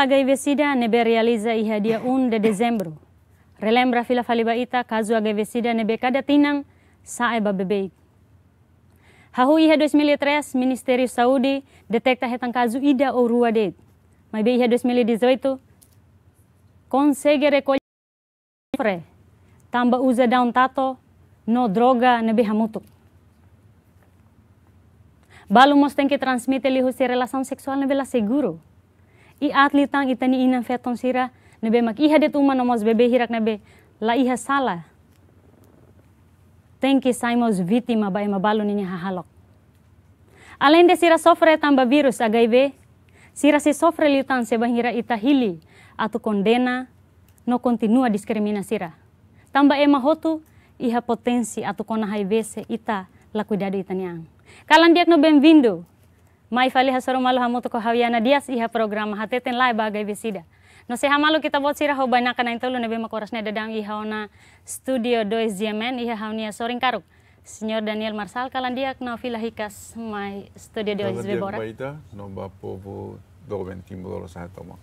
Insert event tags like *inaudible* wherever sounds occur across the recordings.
ela gaivecida nebe realiza iha dia un de dezembro. Relembra fila faliba ita caso a nebe kada tinang sae bebeik. Hahu iha 2003 Ministeri Saudi detekta hetang kazu ida o rua de. Mas bem iha 2018 consegue tamba uza daun tato no droga nebe hamutu. Balu mosteng que transmite lihus seksual nebe la seguro i atli tang itani ina feton sira nebe mak iha det uma nomos bebe hirak nebe la iha sala tenki saimos vitima bae ema balun hahalok alain de sira sofre tamba virus agai be, sira si sofre litan seba hira ita hili atau kondena no kontinua diskriminasi sira tamba ema hotu iha potensi atau kona vese ita laku dadu itaniang kalan diak no bem Mai fali hasaru malu hamu toko hawiana dias iha program hateten lai bagai besida. No se hamalu kita bot sirah banyak kana intolu nebe ne dadang iha ona studio dois jemen iha haunia soring karuk. Senyor Daniel Marsal kalandiak no filahikas mai studio dois bebora. Baita no bapu bu doben timbolo sahatoma.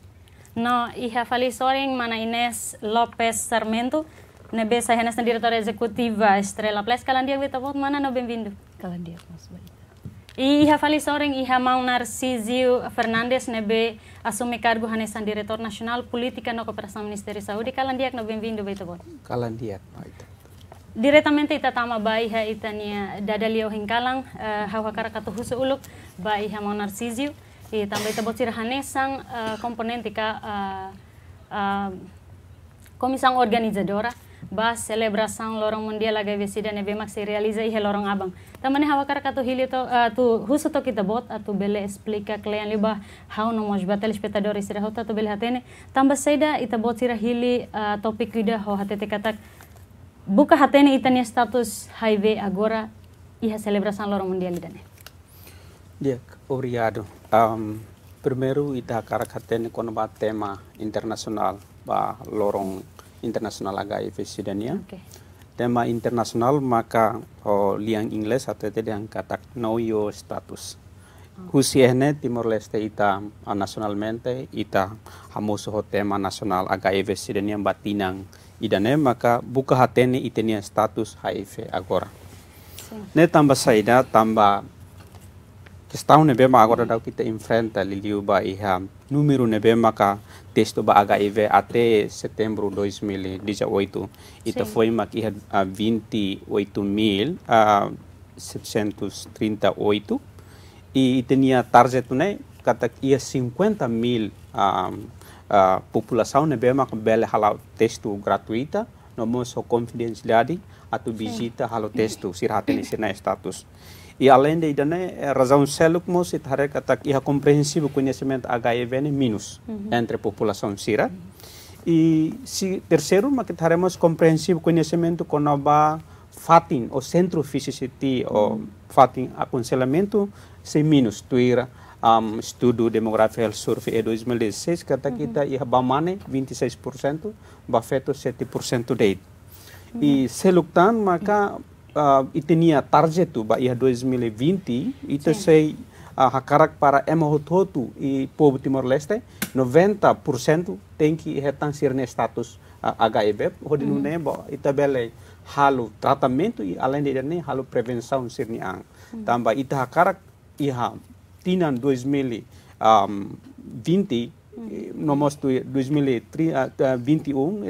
No iha fali soring mana Ines Lopez Sarmento nebe sahenas na diretora Estrella Estrela Ples kalandiak kita bot mana no benvindo. Kalandiak mas baita. Iha fali soren iha mau narsiziu Fernandes nebe asume kargo hanesan direktur nasional politika no kooperasi ministeri Saudi kalan diak no bem-vindo, Beito Bot. Calandiak, itu. Diretamente ita tama ha ita nia dadalio hingkalang uh, eh, hawakara katuhusu uluk baiha Maunar Sizio. I tambah ita bot sirahanesang eh, komponen tika eh, komisang organizadora ba selebrasang lorong mundial lagi besi dan ebe maksi realiza ihe lorong abang tamane hawa ka kato hili to uh, tu husu to kita bot atu bele explica klien liba how no mojba tel espectador isira hota to bele hatene tamba saida ita bot sira hili uh, topik wida ho hatete katak buka hatene itania status highway agora iha selebrasang lorong mundial lidane. Dia, obrigado. Um, primeiro, ita hatene kono ba tema internasional ba lorong internasional agak efisien ya. Tema internasional maka oh, liang Inggris atau itu yang kata know your status. Oh. Khususnya Timor Leste ita nasionalmente ita hamusuho tema nasional agak aga ya, evesidenia batinang idane maka buka hatene itenia status HIV agora. Ne tambah saya tambah Kistaw nebema agora dau kita enfrenta liliu ba iha número nebema ka testo ba aga ive até setembro 2018 ita foi mak iha 28.738 uh, e tinha target né katak ia 50 mil a uh, população nebema ka bela halau testo gratuita no moso confidencialidade atu visita halau testo sirhateni sina status e além de né, é a razão celo como se tareca tá que é compreensível conhecimento HIV minus uhum. entre a população sira. Uhum. E se terceiro, mas que teremos compreensível conhecimento com nova fatin o centro fisicity uhum. o fatin aconselhamento sem minus tuira um, estudo demografia health survey 2016 kata uhum. kita ia bamane 26% bafeto 7% de Uhum. E se luktan maka uhum uh, ah, tinha target tu ba ia 2020 itu sei uh, hakarak para emhototu e povo Timor Leste 90% tem que retansir ne status uh, ah, HIV hodi uhum. ne bo itabele halu tratamento e além de ne halu prevenção sirni ang uhum. tamba ita hakarak iha tinan 2020 uhum. no tu 2021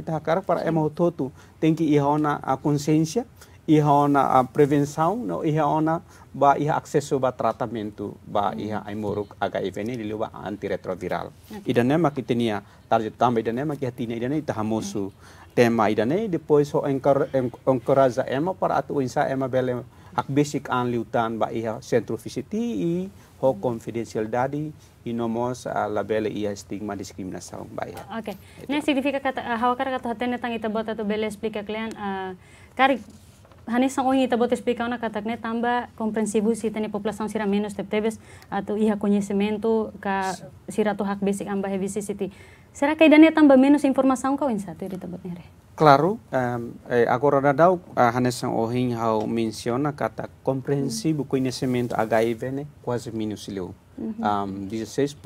ita hakarak para emhototu tem que iha a consciência iha ona a prevenção no iha ona ba iha acesso ba tratamento ba mm. iha aimoruk aga evene di ba antiretroviral okay. Mm. idane makitenia target tamba idane makihatina idane itahamusu mm. tema idane depois ho encourage encourage ema para atu insa ema bele ak basic an liutan ba iha centro i ho confidential daddy inomos a labela e a estigma discriminação Oke, Ok. Nem significa que a Hawkar kata hatene tang ita bota tu bela explica client a kari hanya sang ohi tabot te explicar na katakne tamba compreensivo si tene populasi sira menos tebes atau iha conhecimento ka sira tu hak basic amba heavy city Sera que tamba menos informação kau insa iri tabot nere claro um, eh, agora na dau uh, hane sang ohi hau menciona kata compreensivo conhecimento HIV ne quase menos leu um, 16%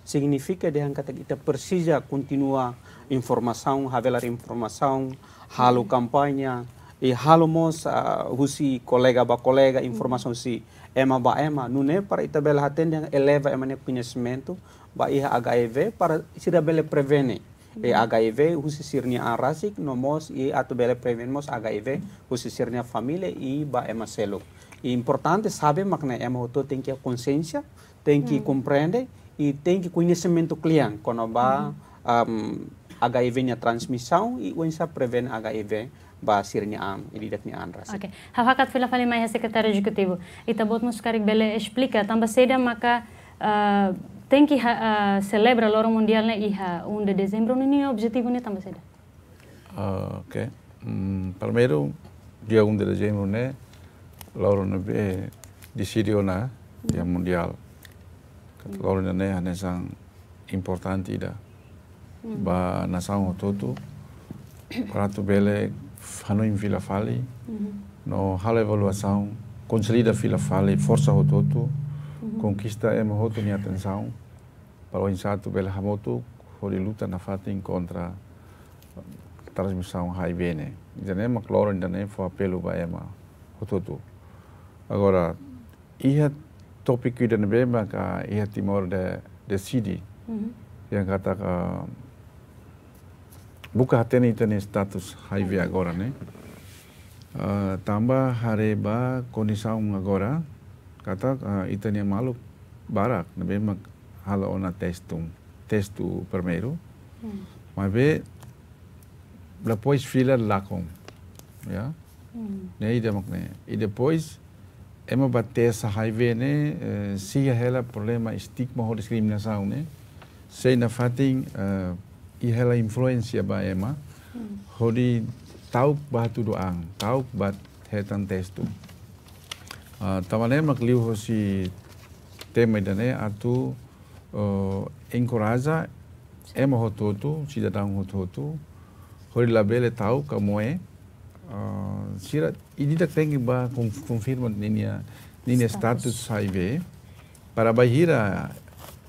significa de kata kita persija continua informação havelar mm halo kampanya. e halumos uh, husi colega ba colega informação si ema ba ema nune para itabela haten eleva ema ne conhecimento ba iha HIV para sira bele prevene e HIV uhum. husi sirnia arasik nomos e atu bele a HIV husi sirnia família e ba ema selo e importante sabe makna ema hoto tem que a consciência tem que uhum. compreender e tem que conhecimento cliente quando ba um, uhum. HIV na transmissão e onde se a HIV basirnya am e lidatnya am rasa. Ok. Hau hakat fila fali mai hasi ketara Ita bot bele explica. Tamba seda maka uh, eh, tem ki uh, eh, celebra loro mundial iha un de dezembro ni nio objetivo tamba seda. Uh, ah, ok. Mm, palmero dia un de dezembro ne loro ne be decidio na dia yeah. mundial. Kat mm. loro ne ne sang importante ida. Mm. Ba nasang ototu. Kratu bele Hanoi Vila Fale, no Hala Evaluação, Consolida Vila Fale, Força Rototo, Conquista M. Roto Minha Atenção, para o Insato Bela Hamoto, Hori Luta na Fatin contra a transmissão HIBN. Então, é uma cloro, então, é um apelo para Ema Rototo. Agora, ia topik dan bebas ia timor de, de Sidi, uhum. yang kata Bukahateni tem status HIV agora, né? Uh, ah, tambah hareba konisaung agora, kata uh, itania malu barak, nabe mak hala ona testung testu primeiro, hum. mas be depois fila lacom, yeah? hum. né ide mak né, Ide pois ema bater essa HIV né, uh, siga ela problema estigma ou discriminação né, sei na fatin uh, Ihela influencia ya, ba ema hmm. hodi tauk ba tu doang tauk ba hetan testu uh, tawane makliu hosi tema dane atu uh, encoraja ema hototu datang hototu hodi labele tauk kamoe uh, sira ididak tengi ba konfirman ninia ya, ninia ya status HIV para bahira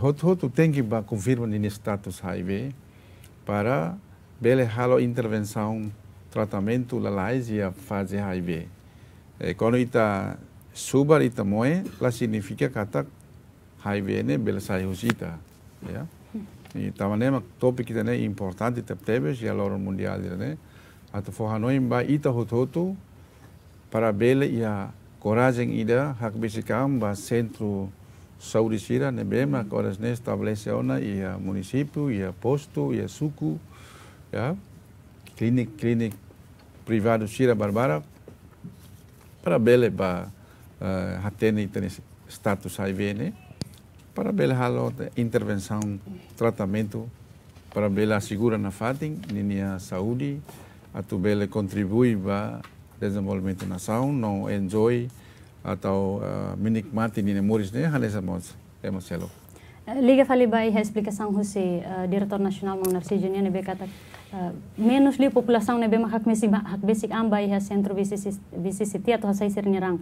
Hot-Hot Tengiba confirma no status HIV para bele halo intervenção tratamento lalaisia fase HIV. E quando ita subar ita moe, la significa kata HIV né bele sai husita. Ya. E tava nema topic ita né importante te tebes ya loro mundial ita ne. Ata foha noi mba ita hototu para bele ia coragem ida hak bisikam ba centro Sira, Nebema, Corazne estabelece ona e a município, e a posto, e a suco, já, clínica clinic privada, Sira Barbara, para bele ba uh, status HIV, eh? Para bele halo intervenção, tratamento, para bele assegura na fatin, linha saúde, a tu bele contribui ba desenvolvimento nação, não enjoy, atau uh, menikmati ni hal yang sama emosional. Liga fali bai ha explicação José, eh, diretor nacional ng NFC nebe kata eh, menos li população nebe mahak mesi hak basic am bai ha centro VCCT atau ha saisir nirang.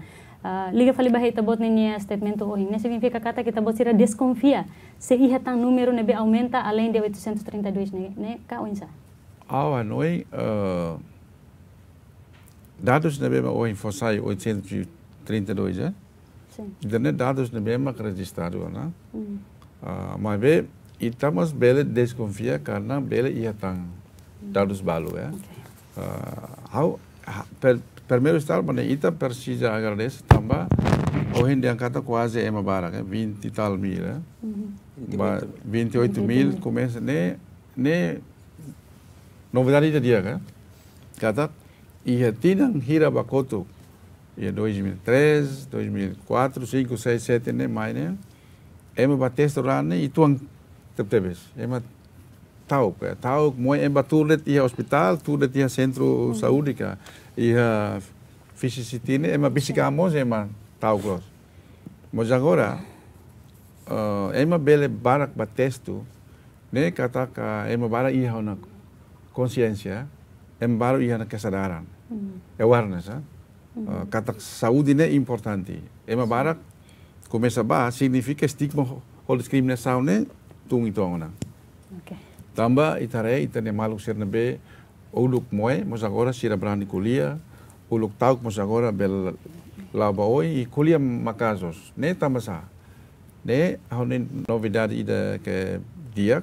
Liga fali bai tabot ni statement o hinne significa kata kita bot sira desconfia se iha tan número nebe aumenta além de 832 ne, ne ka oinsa. Awa noi dados nebe ma o infosai 832 32, é? Sim. é dados também é registrado, né? Uhum. Uh, mas bem, estamos bem desconfia karena bem ia tang hum. dados balu, é? Okay. Uh, ah, how, per, primeiro estar, mas ita precisa agradecer também o em kata quase é uma barra, 20 e eh? tal mil, é? Uhum. 28, mil começa, né? né novidade dia, é? Kata, hira hirabakotuk e 2003, 2004, 5, 6, 7, nem mais, né? Em bateste rana e tuang tepes. Em tau, é tau, moi em batulet ia hospital, tulet ia centro uhum. saúde E ka. Ia fisicitine, em bisicamos, em tau glos. Mas agora, uh, ah, em bele barak batesto, né? Kata ka em barak ia na consciência, é? em barak ia na kesadaran. Uhum. É Awareness, ah. Huh? Eh, kata Saudi ne importanti. importante. Barak uma barra ba a significa estigma ou discriminação né tung então na. Okay. Tamba itare itane maluk ser nebe uluk moe mas agora sira brani kulia uluk tauk mas agora bel laba oi e kulia makasos ne tamba sa. Ne hone novidade ida ke dia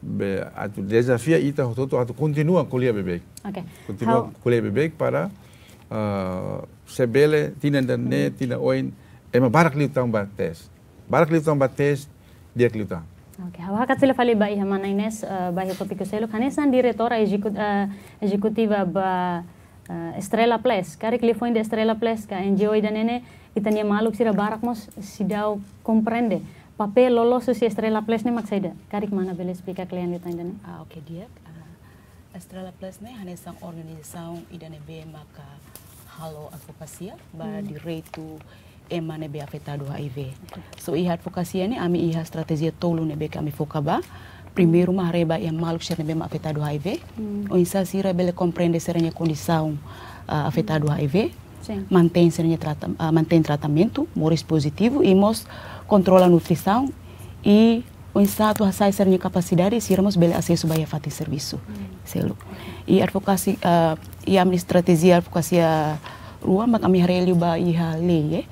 be atu desafia ita hototo atu continua kulia bebek. Okay. Continua How... kulia bebek para Eh, sebele tina dan ne tina oin ema barak liu tang tes barak liu tang tes dia liu tang Okay, hawa sila fali eh, eh, ba iha mana ines ba hipo pikuselo kanesan diretora executiva ba Estrela Ples, kari klifoin de Estrela Ples, ka a NGO e da Nene, e tinha maluco se baracmos se komprende compreende. Papel loloso se Estrela Ples ne maksaida, kari que mana pika klien que lhe ainda Ah, okay, dia. Estrela Plus ne hane sang organisasi idane be maka halo advocacia ya, ba hmm. direito ema afeta afetado HIV. So iha advocacia ya ne ami iha ya tolu tolo be kami fokaba primer rumah reba yang maluk ser nebe afeta afetado HIV. Mm. O oh, insa sih bele compreende serenha condição uh, afetado HIV. Hmm. Sim. Mantém serenha trata, uh, mantém tratamento, mores positivo e mos controla nutrição e o Estado a sair sua capacidade e irmos bem eh, e acesso para fazer serviço. Selo. i advocacia i a advokasi eh, ruang, maka kami hari a minha relio di iha lei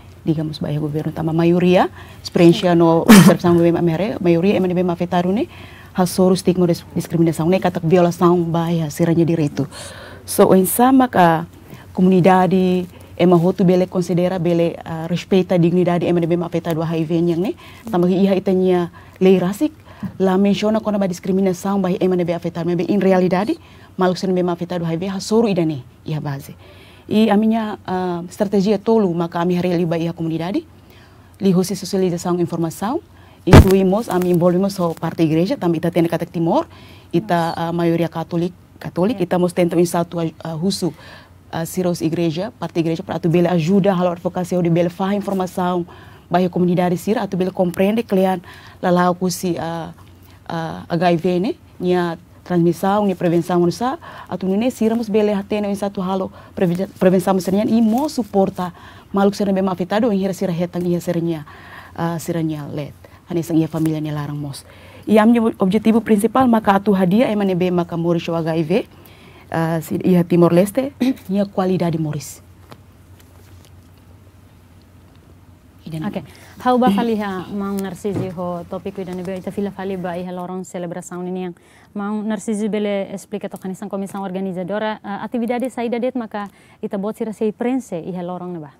bayar gubernur tambah tama maioria experiência no observação *laughs* bem e a minha maioria é bem afetado eh, Hasoru stigma diskriminasi discriminação né biola sang ba iha e siranya itu, So o sama ka comunidade ema hotu bele considera bele uh, ah, respeita dignidade ema debe mapeta dua HIV yang tamba tambah iya itanya lei rasik la menciona kona ba discriminação bah ema debe afeta mebe in realidade maluk sen bem afetado dua HIV hasoro idane e iha base i e aminya minha uh, maka ami hari liba iha komunidade li hosi informasi, e informação incluimos ah, a mim so a parte igreja igreja, ita está Timor, ita uh, maioria katolik Katolik e estamos satu em salto a, Sirus uh, Igreja, Parte Igreja para bela ajuda halor advocacia de Bele fa informação para a comunidade atu Atubele compreende que lá o se uh, transmisi, uh, HIV, né? Nia transmissão, nia prevenção, não sabe? mus Bele atende em satu halo prevenção serenha e mo suporta maluk siram be afetado fitado Cira retang em serenha uh, serenha let. sang ia familia nia larang mos. Iam a prinsipal prinsipal maka atu hadiah emane be maka morisho HIV uh, ya Timor Leste, *clears throat* ya Kualidad di moris. Oke, okay. Hau ba faliha mau narsisi ho topik widane nebe ita fila fali ba iha lorong tahun ini yang mau narsisi bele explica to kanisan komisan organizadora uh, atividade saída det maka ita bot sirasei prense iha lorong neba.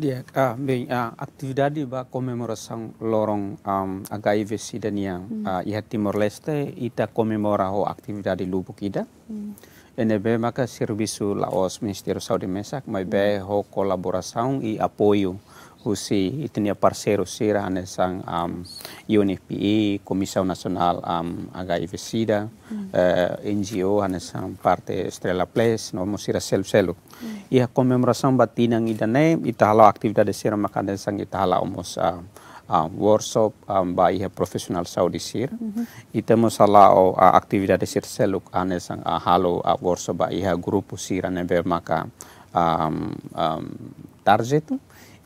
Dia ah bem a ah, atividade ba comemoração lorong um, HIV sida niang mm. uh, ah, iha Timor Leste ita comemora ho atividade lubuk ida. Mm. Ene be maka serviço Laos Ministério Saúde Mesak mai mm. be hmm. ho colaboração i apoio usi itenia parsero sira anesan um, UNFPA, Comissão e, nasional um, HIV-Sida, mm. uh, eh, NGO sang parte Estrela Place, no mo sira selo selo. Mm. Ia comemoração ne, idane halau aktividade sira makanesang ita omos um, um, workshop um, ba iha profesional saudi sir mm -hmm. ita musala o uh, aktividade sir seluk anesang uh, halo uh, workshop ba iha grupo sir ane maka um, um, target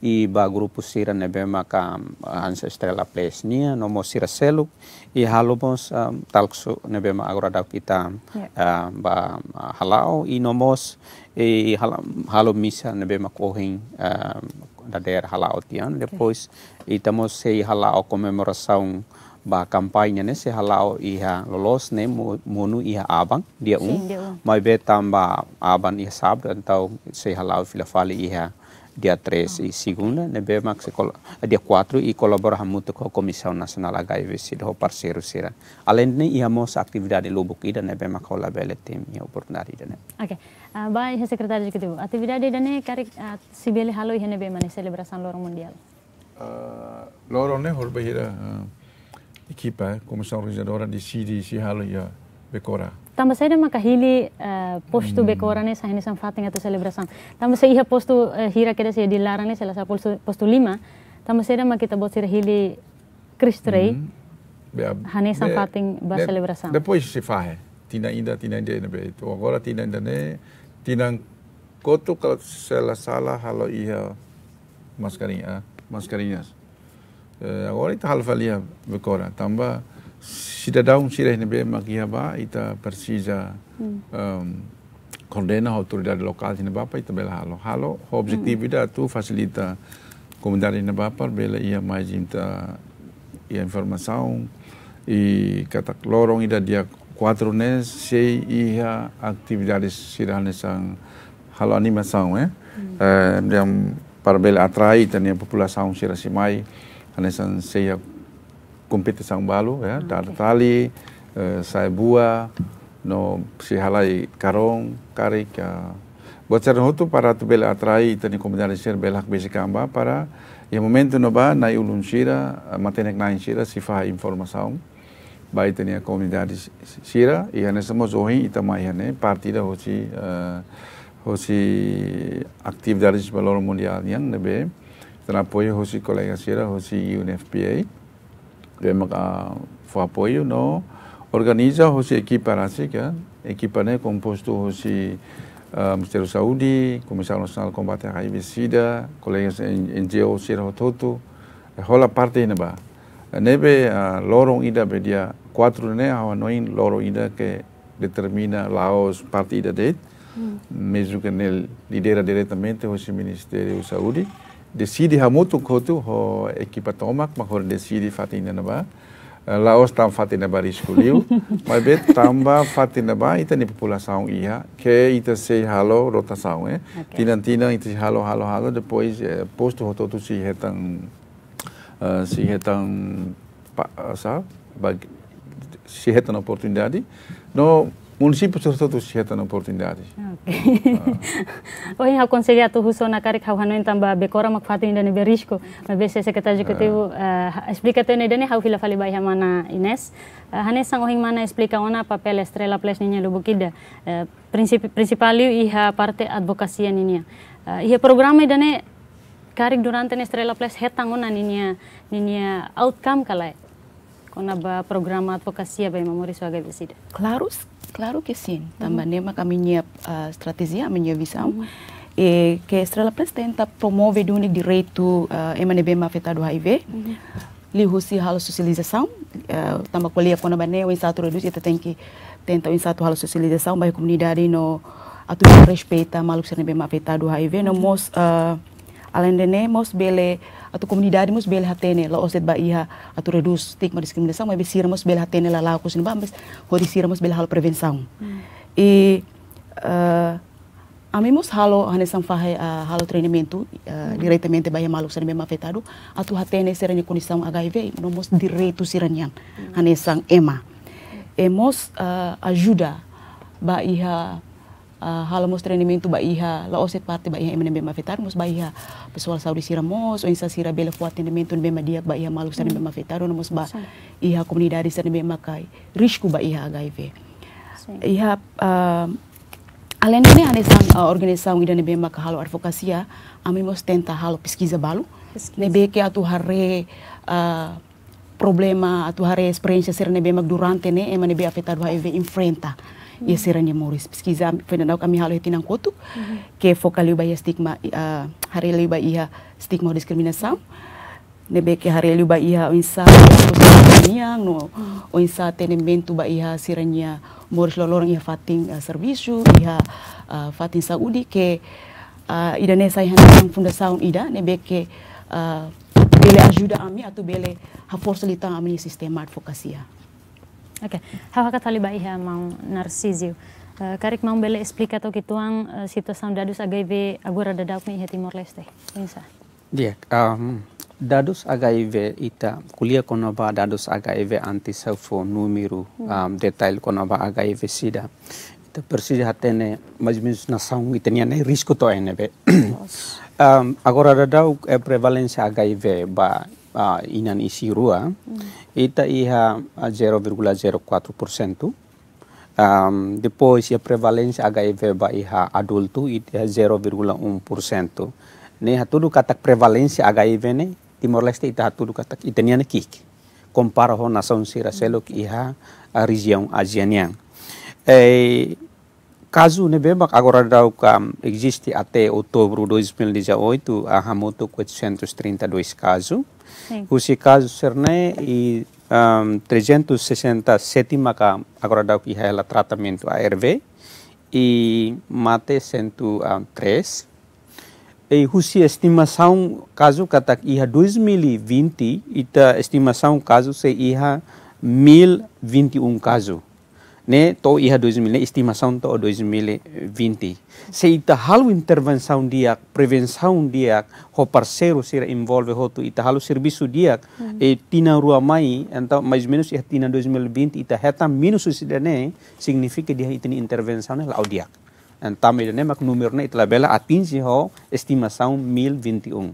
i ba grupo sira nebe maka hansa estrela place nia nomo sira seluk i halomos um, ne nebe ma agora da kita ya. um, ba halau i nomos ih hal halo misa nebe ma kohing uh, um, da der halau tian depois okay. itamos sei halau komemorasaun ba kampanye ne se halao iha lolos ne munu iha abang dia um mai be tamba aban iha dan tau se halao filafali iha dia 3 e segunda, né, be max e dia 4 e colabora muito com a Comissão Nacional HIV SIDA, o parceiro sira. Além de ia e mos atividade lubuk ida, né, be max ola ah, e, ah, bele tem e oportunidade ida, né. Oke, bai he secretário de executive. Atividade ida né, karik uh, halo ida né bem max celebração lorong mundial. Uh, ah, lorong né, hol bahira uh, equipa, eh, comissão organizadora de CDC halo ia bekora tambah saya maka hili uh, eh, postu hmm. bekorane sahini sam fatin atau selebrasan. Tambah saya iha postu uh, hira keda saya dilarang salah satu postu, postu lima Tambah saya maka kita buat hili kristrei hmm. hane sam bah ba selebrasan. depois se fahe tina inda tina ida ini begitu. agora tina ida ne tina kotu kalau salah salah halo iha maskarinya, maskarinya. uh, eh, agora itu hal falia tambah cidadão sirene be haba ita precisa hmm. um, kondena a dari lokal ina bapa ita bela halo halo o objetivo hmm. ida tu fasilita comunidade ina bapa bela ia majin ta ia informação i kata lorong ida dia kuatrones nes sei ia atividades sirene sang halo animação eh mm. uh, para bela atrai tania população sirasimai anesan seia kumpit sang balu ya, okay. Hmm, okay. tali, e, eh, sai bua, no si halai karong, kari ya. buat Bocer hotu para tu bela atrai tani komunitas ser belak besi kamba para eh, ya momento no ba na ulun shira matenek na shira sifa informasaung bai tani a shira e ane samo zohi itamai ane partida hoci uh, hoci dari valor mundial yang nebe tanapoye hoci kolega shira hoci UNFPA BMK apoio, organiza hoje equipa assim que equipa né composto hoje uh, Ministério da Saúde, Comissão Nacional de Combate à HIV/SIDA, colegas NGO Sirah Toto, rola parte né ba. Nebe uh, lorong ida dia quatro né a noin lorong ida que determina Laos parte ida de, hmm. Mesmo que ele lidera diretamente o Ministério da Saúde. decide ko tu ho ekipa tomak ma ho decide fatina na ba eh, Laos tam fatina ba liu *laughs* ma bet tamba fatina ba ita ni população iha ke ita se halo rotação eh okay. tinan tinan ita se halo halo halo depois eh, posto ho tu si hetang eh, si hetang pa, sa bag, si hetang oportunidade no município sobre todo cheta na oportunidade. Okay. *laughs* Ah. Oi, ah, a conselheira tu Russo na cara que há não entamba becora mas fato ainda não berisco, mas bem se secretário executivo explica tu ainda nem há fila falei baixa mana Inês. Ah, Hanes sang ohing mana explica ona papel estrela plus ninya lubukida. Ah, Prinsip principalio iha parte advocacia ninya. Iha programa idane karik durante estrela plus hetang ona ninya ninya outcome kalai. Kona ba advokasi apa yang mamori suaga besida. Klarus claro que sim. Também uh -huh. a minha uh, estratégia, a minha visão, uh -huh. é que a eh, eh, Estrela Plus promove promover o único direito uh, eh, manebem afetado ao HIV. Uh -huh. Lihusi hal socialização, uh, também colher quando bane o insato reduz, e tem que tentar o insato hal socialização, mas a comunidade não atu respeita maluco MNB afetado ao HIV. Não mos, além de nem mos bele atau komunidade mus bel hatene lo oset ba iha atau atu stigma diskriminasi discriminação bisa besiramos bel hatene la laku sin bambes hodisiramos bel hal prevent hmm. e uh, eh, amemos halo hanesan fahe uh, halo treinamento uh, eh, diretamente ba malu sin bem afetado atu hatene serani condição HIV nomos direito siranian sang ema hmm. emos ajuda ba iha mus mostre itu mintu baiha la oset parte baiha emane bema fitar mos baiha pesual saudi sira mus, o insa sira bela fuat ni mintu bema dia baiha malu sana bema fitar no mus ba iha comunidade sana bema kai risku baiha gaive iha alen ini ane sang organisasi ida ne bema ka advokasi ya, ami mus tenta halo pesquisa balu ne beke atu hare problema atau hari experience sira ne bema durante ne emane be afetar vai infrenta ya ia serani moris pesquisa nau kami halu hetinan kotu ke fokali ba baia stigma uh, hari ba baia stigma diskriminasi, discriminação nebe ke hari liu baia o insa niang no o insa ba baia siranya moris lolorang ia fatin eh, servisu ia uh, eh, fatin saudi ke uh, ida ne sai hanang saun ida nebe ke uh, bele ajuda ami atau bele ha força ami sistema advocacia ya. Oke, Ok, hawaka ya, mau narcisio. Uh, eh, Karik mau bele atau kituang uh, eh, situação dadus ve agora dadau dau me Timor Leste. Pensa. Dia, um, dadus ve ita kulia konoba dadus ve anti selfo numiru hmm. um, detail konoba ve sida. Ita persija hatene majmis nasaung itenia ne risco to enebe. um, *clears throat* agora dadau e eh, prevalensi agai ba uh, inan isi Hmm. Ita ia 0,04%. Um, depois, a prevalência HIV ia adulto ia 0,1%. Né, tudo a prevalência HIV né, Timor-Leste ita tudo kata itaniana kik. Compara a nação Siracelo que ia a região Asianian. E, caso né bebak agora dá existe até outubro de 2018 a Hamoto 432 casos Sim. O caso Cernay e um, 367 ka agora daw ki hala tratamento ARV e mate 103. E husi estimação caso katak iha 2020 e ita estimação caso se iha 1021 caso. ne to iha 2000 estimação to 2020. Se ita halu intervenção dia, prevenção diak ho parseru sira involve ho tu ita halu servisu diak mm. e tina rua mai, então mais menos iha tina 2020 ita heta minus susidane, significa dia ita intervenção la audiak. Então, também, mak número ne itla bela atinge ho mil 1021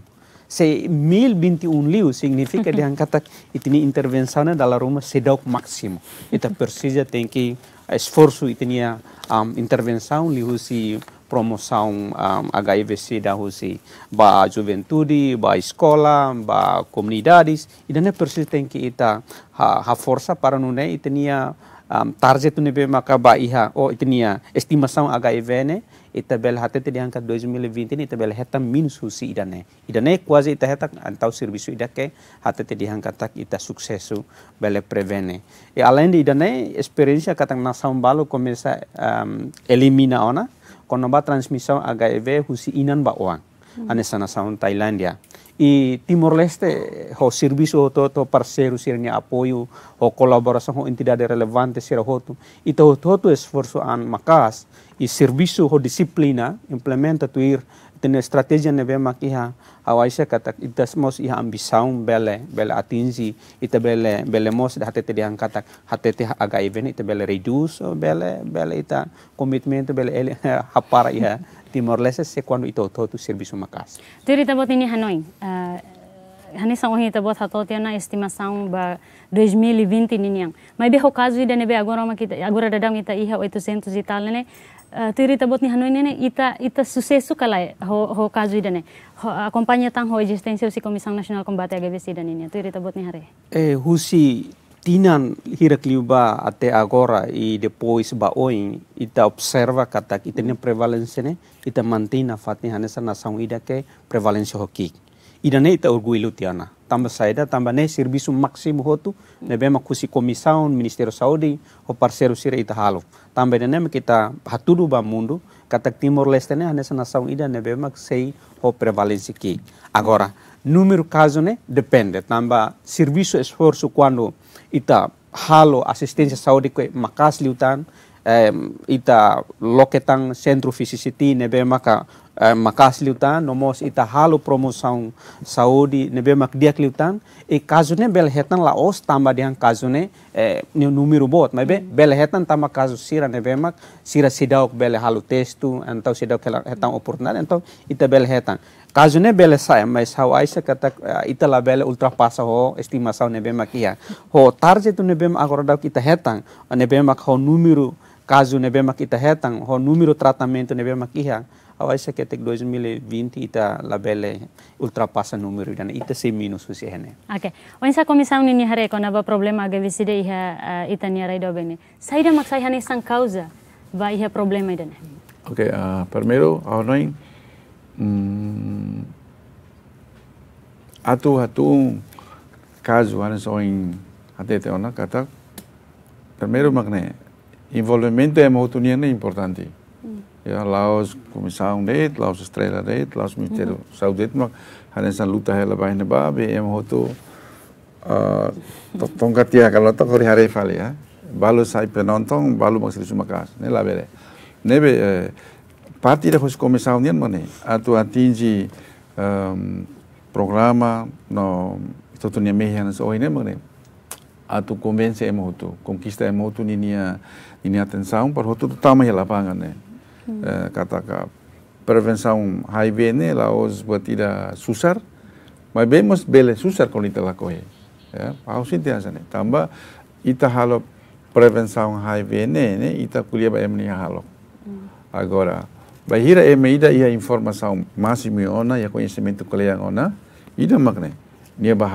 se mil binti e um significa dia hankatak itini ini da dalam rumah sedok maksimum. Itu Ita ya tinggi esforsu itu itini um, intervenção liu si promosau um, baju da Rusi ba juventudi ba escola, ba comunidades, e ita ha a para nune itu itini um, target nebe maka ba iha o itini a estimação HIV itabel bel hatete diangkat 2020 ini ita heta min susi idane idane kuazi ita heta antau servisu idake hatete diangkat tak ita suksesu bele prevene e ya, alain di idane experiência katang nasam balo komesa um, elimina ona konoba aga eve husi inan ba oang hmm. ane sana saun Thailandia. i Timor-Leste eh, ho servisu ho toto parceiro ser ni apoio ho colaboração ho entidade relevante ser ho to ito ho toto esforço an makas i servisu ho disiplina implementa tuir tene estratégia neve makiha awaisa katak itas mos iha ambisaun bele bele atingi ita bele bele mos da hatete dihang katak hatete aga even ita bele reduce bele bele ita commitment bele *laughs* hapara iha Timor Leste se quando ito to tu serviço macas. Tiri tabot ini Hanoi. Ah, hani são hita bot hato na estimação ba 2020 e niniang. Mas bem o kazu ida nebe agora ma kita agora dadam kita iha 800 e tal né. Ah, Tiri tabot ni Hanoi né ita ita sucesso kala ho ho kazu ida ne. Acompanha tang ho existência o Comissão Nacional Combate à HIV/SIDA nini. Tiri tabot ni hare. Eh husi tinan hirak liuba ate agora i depois ba oin ita observa kata ita ne prevalensi ne ita mantina fatni hanesa na sang ida ke prevalensi hoki ida ne ita orgulho tiana tamba saida tamba ne sirbisu maksim hotu ne bema kusi komisaun ministero saudi ho parseru sira ita halu tamba ne ne kita hatudu ba mundu kata timor leste ne hanesa sang ida ne bema sei ho prevalência ki agora número caso ne depende tamba serviço esforço quando ita halo asistensi Saudi kue makas liutan ita loketang centro fisicity nebe maka Eh, makasi liutan nomos ita halu promoção Saudi, nebe dia liutan e kazune belhetan laos tamba diang kazune eh, número bot mebe be belhetan tamba kazu sira nebe mak sira sidauk bele halu testu então sidauk hetan oportunidade entau ita belhetan kazune bele saya mas hau aisa kata eh, ita la bele ultrapassa ho estimação nebe mak ia ho tarje tu nebe agora dauk ita hetan nebe mak ho kazu nebe mak kita hetang ho numiru tratamento mak iya. se අවශ්‍ය කෙතෙක් 2020 ඊට ලැබෙලේ ultrapassa número dan ita se minus usi hene. Oke, okay. Ah, onsa mm, comissão ni hare kona ba problema ga viside iha ita ni hare dobene. Saida maksa hane san causa ba iha problema idene. Oke, okay, uh, primeiro anoin um, atu atu caso anes oin atete ona kata primeiro magne envolvimento é muito importante. ya Laos, komisau det, Laos Estrela det, Laos Ministério Saudi Saúde mak mhm. er- hanya luta hela bahine ba, BM hoto, ah, uh, mhm. tongkat ya kalau tak hari hari fali ya. Balu saya penonton, balu maksud cuma kas, ini lah bere. ini eh, parti dah khusus komisarung ni mana? Atau atinji um, ehm, programa no totunya mehian so ini mana? Atau konvensi emo hoto, conquista emo hoto ni ni a ni tu para hoto lapangan ne uh, kata ka prevenção HIVN laos buat tidak susar mas bemos bele susar kalau kita la kohe ya pau tambah ita halo prevenção HIVN ini, ita kuliah ba emni halo hmm. agora bahira eme ida ia informação massimi ona ia conhecimento kuliah ona ida makne nia ba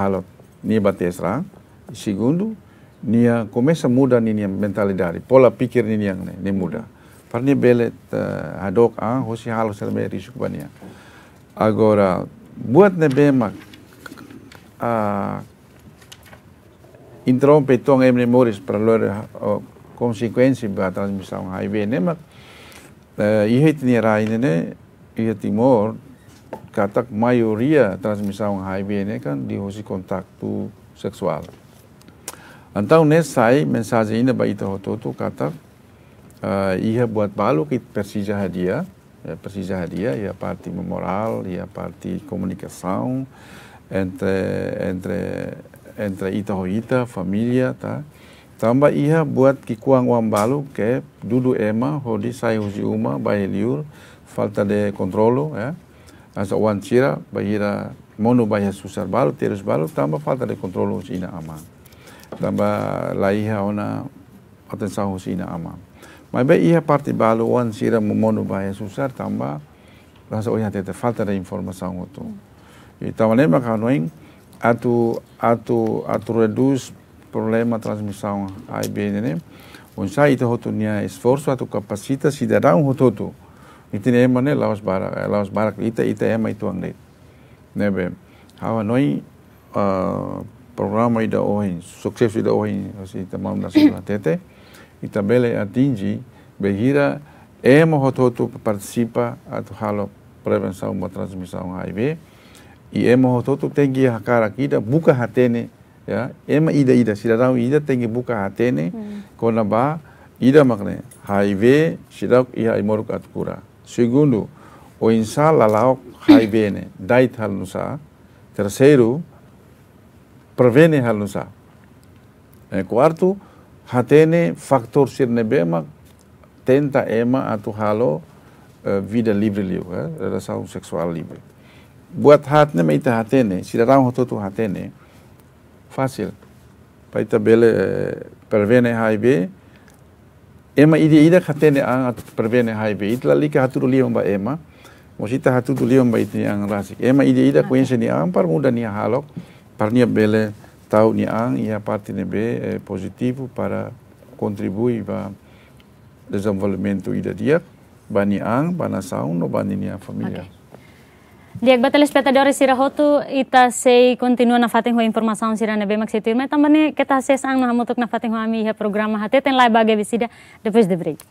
nia ba segundo nia começa muda nia mentalidade pola pikir nia yang ne nia muda Parni belet eh, hadok a ah, hosi halo selme risuk bania. Agora buat nebemak a ah, interrompe tong em memórias para lor consequência da transmissão HIV nemak. Eh, ni rai tinira ne ihe timor katak maioria transmissão HIV ne kan di hosi tu seksual. Então ne sai mensagem ainda ba ter rototo katak uh, eh, ia buat baluk Persija hadiah ya, Persija hadiah ia ya parti moral ia ya parti komunikasi, entre entre entre ita hoita familia ta tambah ia buat kikuang uang balu ke dudu ema hodi saya husi uma bayi liur falta de kontrolo, ya asa uang cira bayira mono bayar susar balu terus balu tambah falta de kontrolo ina ama tambah laiha ya ona atensahu husi ina ama Mai baik ia partibaloan sira mono baia susar tamba rasa oia tete falta de informação otu. E também makanoin atu atu atu reduz problema transmissão AIBN, né? Un sai ite hotu nia esforço atu capacita cidadão hototu. Ite ne emane laos bara laos bara ite ite ema ituang ne. Né bem. Hawa noi ah, programa ida ohin, sukses ida ohin, assim, tamam nasional tete e também ele atinge begira é morrototo participa halo prevenção uma transmissão HIV e é hototo tem que hakar aqui da buca hatene ya ema ida ida cidadão ida tem que buca hatene quando hum. ba ida magne HIV sidak ia imoruk cura segundo o insa lalaok HIV ne dait halusa nusa terceiro prevene halusa nusa quarto hatene faktor sirne bema tenta ema atau halo uh, vida libre liu ha eh, relação seksual libre buat hatne ita hatene sidarang hoto tu hatene Pa ita bele eh, pervene be ema ide ida hatene ang atu pervene be itla lika hatu haturu liu ba ema mosita tu liu ba ite ang rasik ema ide ida nah, kuen nah. ni ang par muda ni halok par nia bele Estados União e a parte NB é eh, positivo para contribuir para o desenvolvimento do dia, a dia, para a nação, no para a família. Okay. Diak ba telespectadores sira hotu ita sei kontinua na fatin ho informação sira na bem maxitir, mas também que tá ses ang na hamutuk na fatin ho ami programa ten live bagai bisida depois de break.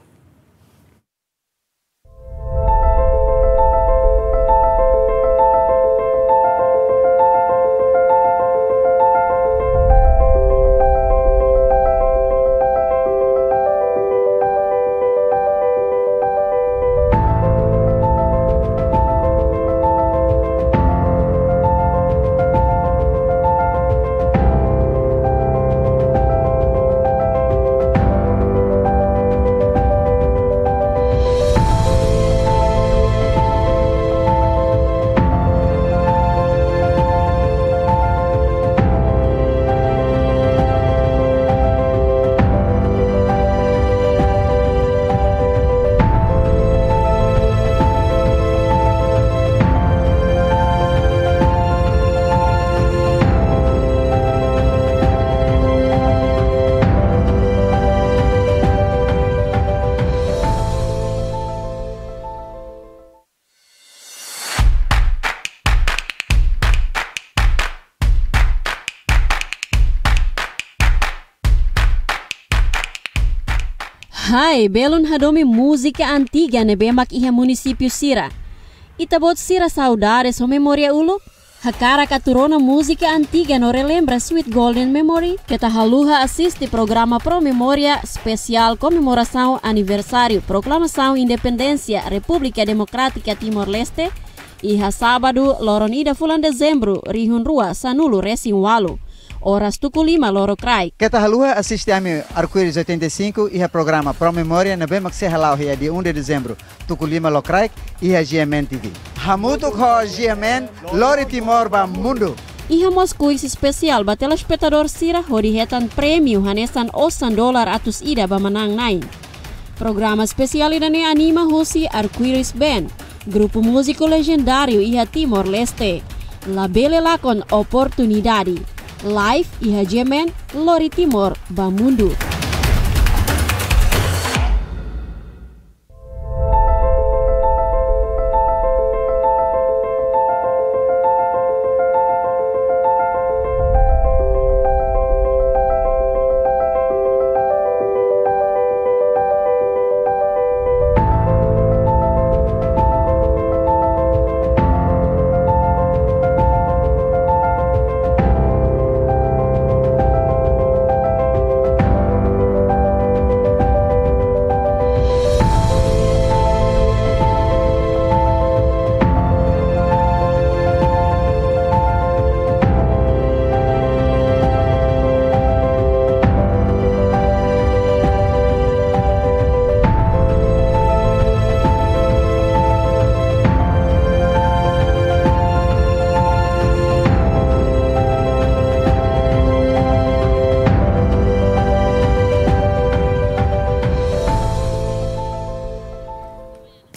Pai, belon hadomi musika antiga nebemak iha munisipiu Sira. Itabot Sira saudare so memoria ulu, Hakara katurona musika antiga no relembra Sweet Golden Memory, que haluha asisti programa Pro memoria spesial komemorasau aniversario proklamasau independensia Republika Demokratika Timor-Leste, sabadu loron ida Fulan Dezembro, Rihun Rua, resing walu. Oras Tuculima Loro Krai. Keta Halua assiste a arco 85 e, e programa Pro Memória na Bemax Serralau de 1 um de dezembro. Tuculima Locrai e a GMN TV. Ramuto com GMN, Lori Timor ba Mundo. Iha e Ramos spesial especial batela espectador sira hori hetan prêmio hanesan osan dolar atus ida ba manang nain. Programa spesial idane anima hosi Arquiris Band, grupo músico legendário Iha e Timor Leste. La Bele Lacon Live IHJ Men, Lori Timur, Bamundu.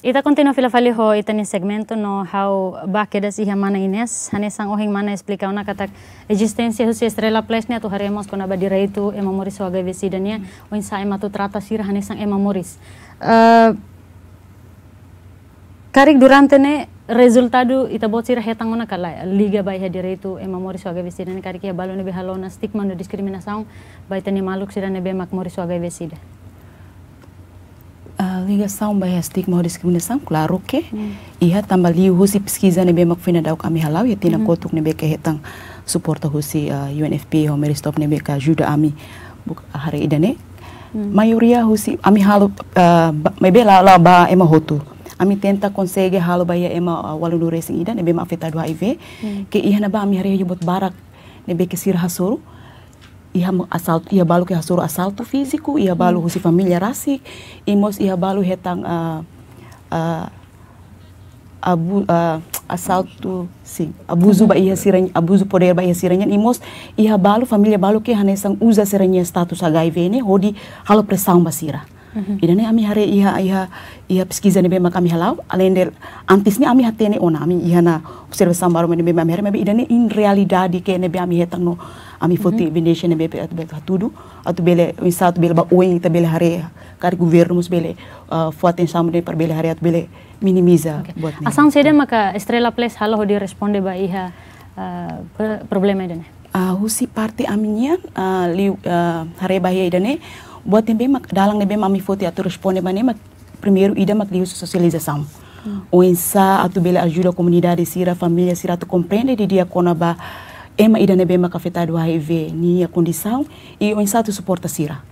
Ita kontinu fila fali ho ita ni segmento no how baquedas y mana hane sang ohing mana explica una katak existensia husi estrela place tu haremos con abadira itu ema moris wagai dania o insa ema tu trata sir sang ema moris. Eh, karik durante ne resultado ita bot sir hetang una kala liga bai hadira itu ema moris wagai dania karik ya balone behalona stigma no diskriminasaung bai tani maluk sirane be mak moris wagai dania ligação bahiastik mau discriminação claro que mm. ia tambah liu husi pesquisa nebe makfina dau kami halau ya tina mm. kotuk nebe kehetang suporta husi eh, UNFP ho meristop nebe ka juda ami Buk, ah, hari idane ne, hmm. maioria husi ami halu uh, eh, mebe la la ba ema hotu ami tenta consegue halu ba ia ema uh, walu racing ida nebe ma afetado HIV mm. ke ia na ba ami hari bot barak nebe kesir suru iha asal iha balu ke hasuru tu fiziku iha balu husi hmm. familia rasik imos iha balu hetang uh, uh, abu uh, tu si abuzu ba iha siran abuso poder ba iha imos iha balu familiya balu ke hanesang uza siranyan status agai vene hodi halo presaung basira Mm -hmm. Idane ami hari iha iha iha pesquisa ni bema kami halau alende antis ni ami hatene ona ami iha na observação baru ni bema hare ida idane in realidade ke ne be ami hetang no ami foti mm -hmm. be nation be be tudo atu bele atu bele ba oeng ta bele hare kar governo mus bele uh, foti ensemble par bele hare atu bele minimiza okay. buat asang sede maka estrela place halo di responde ba iha uh, problema idane uh, ah, husi parte aminya uh, ah, li uh, ah, hare bahia idane buat be mak dalang nebe mami foti atu responde ba ne mak primeiro ida mak liu sosialisasam. Hum. atau bela ajuda a sira, familia sira, tu compreende di dia ba Emma ma ida nebe ma do HIV ni a condição e o satu suporta sira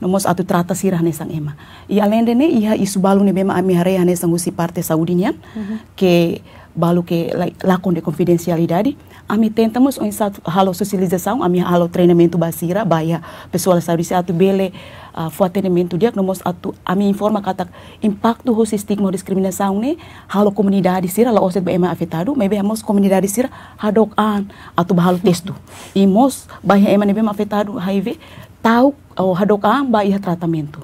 nomos atu trata ne sang ema. i alende ne iha isubalu ne nebe ma ami hare sang usi parte saudinya mm -hmm. ke balu ke, lakon de confidencialidade, ami tentamos un sat halo socialização, ami halo treinamento basira, baia pessoal sabe se atu bele uh, foi dia, nomos atu ami informa katak, impacto ho estigma diskriminasaun ne halo comunidade sira la oset bema afetado, me bemos comunidade sira hadok an atu bahal testu imos baia ema ne bema afetado haive tau o hadok an baia tratamento.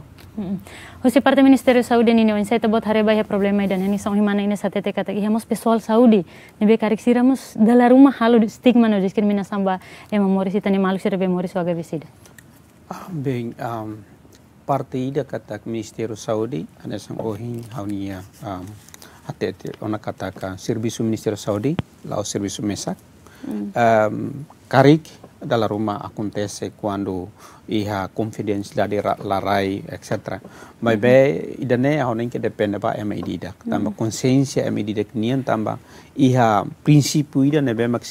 Você parte do Ministério da Saúde nini o buat bot hareba problemai problema dan ini song himana ini sate teka teki iya, hemos pessoal saúde nebe karik siramos rumah rumah di stigma no discriminação samba é ya memori se tani malu se rebe memória sua Ah, Bem, um, parte da kata Ministério da Saúde ada song ohin haunia um, hati hati ona kataka servisu Ministério Saúde lao sirbisu mesak mm. um, karik dalam rumah accontesse quando mm-hmm. i iha dari lari larai etc ma be idane ha nen ke depende ba em idida tambah konsensia em dak nian tambah i prinsipu dan idane be mak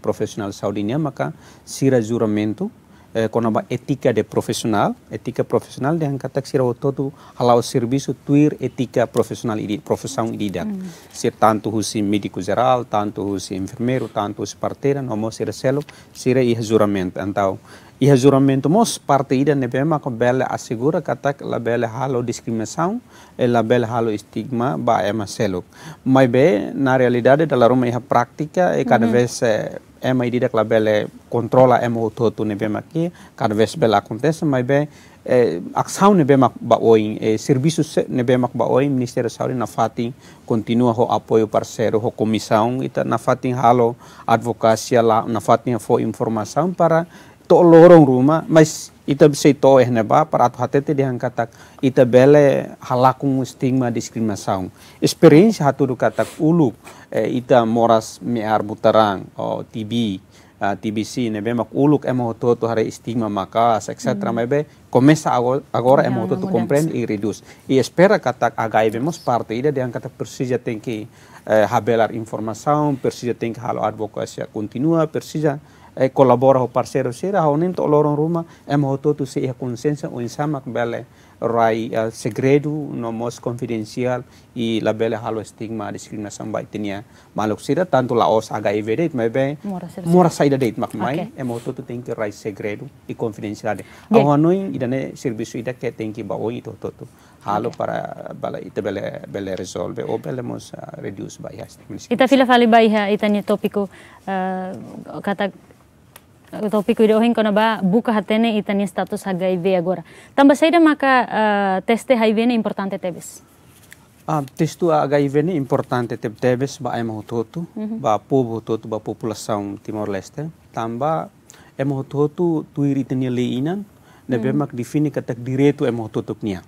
profesional Saudi Nia maka sira juramento Eh, a ética de profissional, ética profissional, de dengan kata siroto tu halau serviço tuir ética profissional, idi profissão idida. Mm. Ser tanto husi médico geral, tanto husi enfermeiro, tanto husi parteira, nomo ser selo, ser i juramento. Então, i juramento mos parte ida nebema ko bela assegura kata la bela halo discriminação, e la bela halo estigma ba ema selo. Mas be na realidade da la Roma prática e cada mm -hmm. vez eh, é ema idida la bele controla é muito toto ne bema aqui, cada vez bela acontece mai be ação ne bema ba oin serviço ne bema ba oin ministério da saúde na fatin continua o apoio parceiro ho comissão e na fatin halo advocacia lá na fatin fo informação para to lorong rumah mas ita bisa to eh neba para hati te diangkatak katak ita bele halakung stigma diskriminasi, experience hatu du katak uluk eh, ita moras miar butarang o TB uh, ah, TBC nebe mak uluk emo hoto to hare stigma makas etc mm. Mm-hmm. mebe komesa agora, agora emo hoto to komplain i reduz i espera katak agai vemos parte ida dihang katak persija tinggi, eh, habelar persija tinggi halu halo advocacia kontinua persija eh, colabora ho parceiro sira ho nin to loron ruma em eh, ho totu se ia consciência o insama bele rai uh, segredo no mos confidencial e la bele halo estigma discriminação bai tinha maluk sira tanto la os aga evedet mai bem eh, mora saída date mak mai okay. em ho totu tem que rai segredo e confidencialidade yeah. A noi idane serviço ida que tem que ba oi to totu halo okay. para bala ita bele bele resolve o bele mos uh, reduce bai has ita fila fali bai ha ita ni tópico uh, kata Eh, topik widohin kona ba buka hatene itani status HIV agora. Tamba saida maka uh, eh, teste HIV ne importante tebes. Uh, ah, testo HIV ne importante teb tebes ba ema hototu, mm -hmm. ba povo hototu ba população Timor Leste. Tamba ema hototu tuir itani leinan, ne mhm. mak defini katak diretu ema hototu nia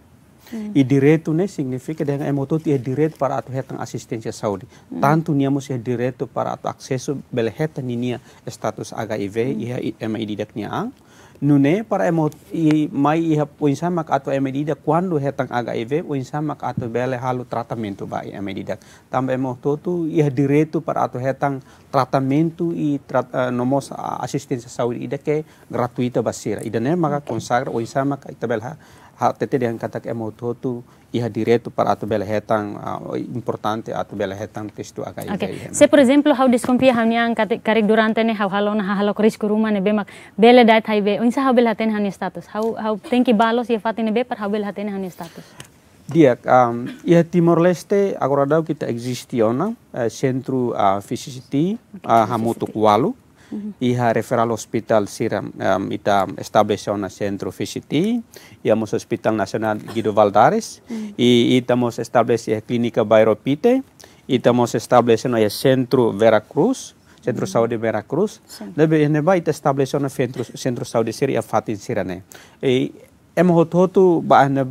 e hmm. di ne signifika dengan emoto ti direito para atu hetang asistensi Saudi mm. tanto niamos é direito para atu aksesu bel hetang ninia status HIV mm. iha ema ididak ang. nune para emot i mai iha poin sama ka atu ema ididak quando hetang HIV poin sama ka atu bele halu tratamento ba ema ididak tamba emoto tu iha diretu para atu hetang tratamento i trat, uh, nomos assistência saúde idake gratuita basira ne maka okay. consagra poin sama ka itabel ha dengan terem katak itu, ia direito para atu bela hetang uh, importante atu bela retang testu akai okay. se por exemplo how desconfia yang karek durante ne how halon ha halo kris kuruma ne bemak bela dat hai be insa how bela ten hani status how how tenki balos ye fatine be par how bela ten hani status dia um, ia Timor Leste agora dau kita existiona uh, eh, centro uh, ah, okay, uh, hamutuk walu Mm-hmm. iha referral hospital Siram um, ita estableciona centro FCT, iamos Hospital Nacional Guido Valdares, e mm-hmm. itamos estabelece a clínica Bairopite, itamos estabelecendo a centro Veracruz, Centro mm-hmm. Saudi Veracruz, lebe ene ba on a centro centro Saudi Siria fatin sirane. E emo hotu ba ene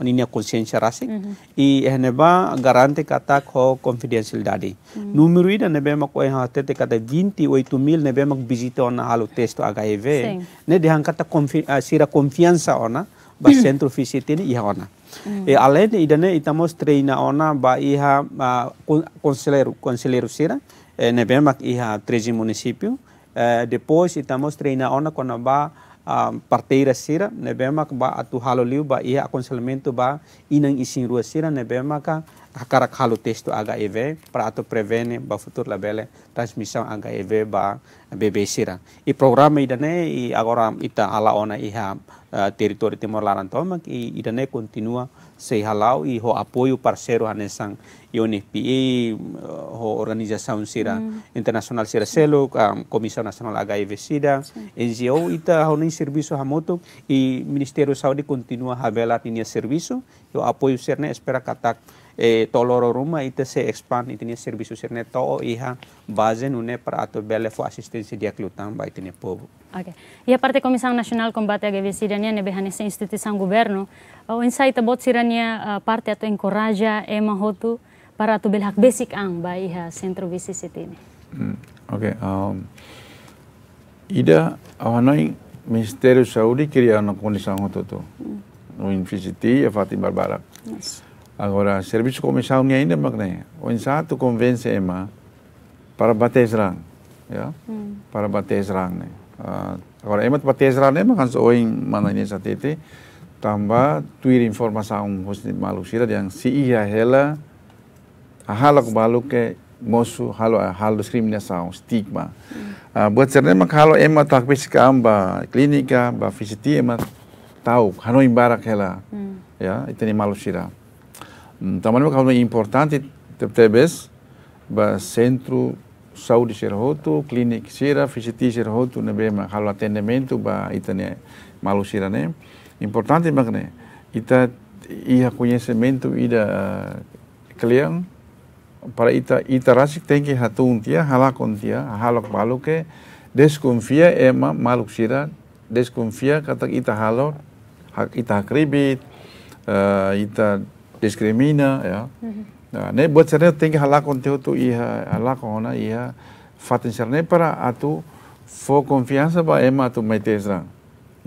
oninia consciência rasi mm -hmm. e ehneba garante kata ko dadi mm -hmm. numero ida nebe mak oi ha te kata 28000 ne nebe mak visita ona halu testo aga eve ne de han kata confi, uh, sira confianza ona ba mm-hmm. centro visita ni iha ona Mm. -hmm. E ne idane itamos treina ona ba iha uh, conselheiro conselheiro sira eh, nebe mak iha treji munisipiu eh, depois itamos treina ona konaba ba um, parteira sira nebemak ba atu haloliu ba iha aconselhamento ba inang isin rua sira nebemaka hakarak halo testo HIV para atu prevene ba futuro labele transmissão HIV ba bebe sira e programa idane e agora ita ala ona iha uh, eh, território Timor Larantomak e idane continua Seihalau e o apoio parceiro a Nessan e UNFPI, a uh, organização sira mm. internacional será selo, a Comissão Nacional HIV SIDA, NGO e tá o serviço a moto e Ministério da Saúde continua a revelar em serviço e o apoio ser né espera que ataque E, toloro rumah itu ite se expand itine servisu erne to iha bazen une atau ato bele fo dia diaclutan ba itine povo. Oke, ya partai parte nasional nasional Combate à HIV Sirania ne behane se instituição governo, o insight about Sirania parte ato encoraja e mahotu para ato belhak basic ang ba iha centro visi ne. Mm. Ok. Um, ida awanoi Ministério Saudi kiri anak na condição hototo. Mm. No e Fatim Barbarak. Agora, serviço comercial minha ainda magne. O insato convence ema para bater rang, ya, hmm. para bater rang nih. Uh, agora ema bater rang ne makan soin mana ini satete tambah tuir informasi um husnid maluk sira yang si iya hela halak baluk ke mosu halo halo diskriminação stigma hmm. uh, ah, buat serne mak halo ema tak pesikam ba klinika ba fisiti ema tahu hanoin barak hela hmm. ya itu e ni maluk sira Tamanima causa importante tebes ba centro saúde xerahoto, clinic xera, fisiti xerahoto ne bema kalau atendimento ba itane malu xera ne. Importante magne ita ia conhecimento ida cliente para ita ita rasik tenki hatun tia halakon tia halok balu ke desconfia ema maluk sira desconfia kata ita halok, hak ita kribit uh, eh, ita discrimina, ya. Mm-hmm. Nah, ne buat sana tinggal halak on tu iha halak ona iha fatin sana, para atu fo confianza ba ema atu mai tesra.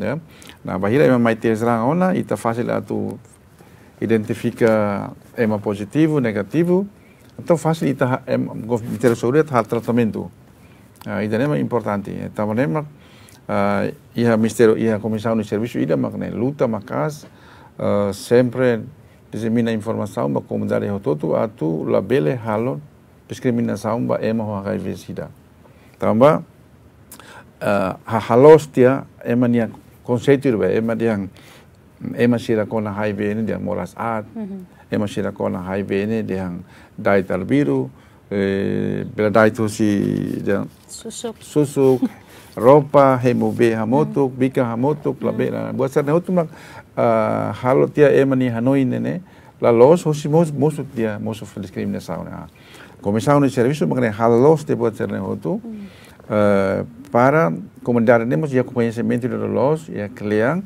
ya nah bahira ema mai tesra ona ita fasil atu identifika ema positivo, negativo. atau fasil ita ema sorit hal tratamento. nah ita nema importante. Ita nema uh, ah, iha misteri iha comissão de serviço ida makne luta makas uh, sempre dissemina informação ba comunidade hototo atu labele halon discriminação ba ema ho HIV sida tamba uh, ah, halos dia ema nia conceito ba ema dia ema sira kona HIV ni dia moras at mm ema sira kona HIV ni dia dai biru eh, bela dai tu si dia susuk susuk ropa hemobe hamotuk mm. bika hamotuk labela mm. buat sana mak halo tia e mani Hanoi nene la los hosi mos mosu tia mosu feliz crime nessa una começaram esse serviço mas los te pode ser nehoto uh, para comandar nemos ya sementi de los ya client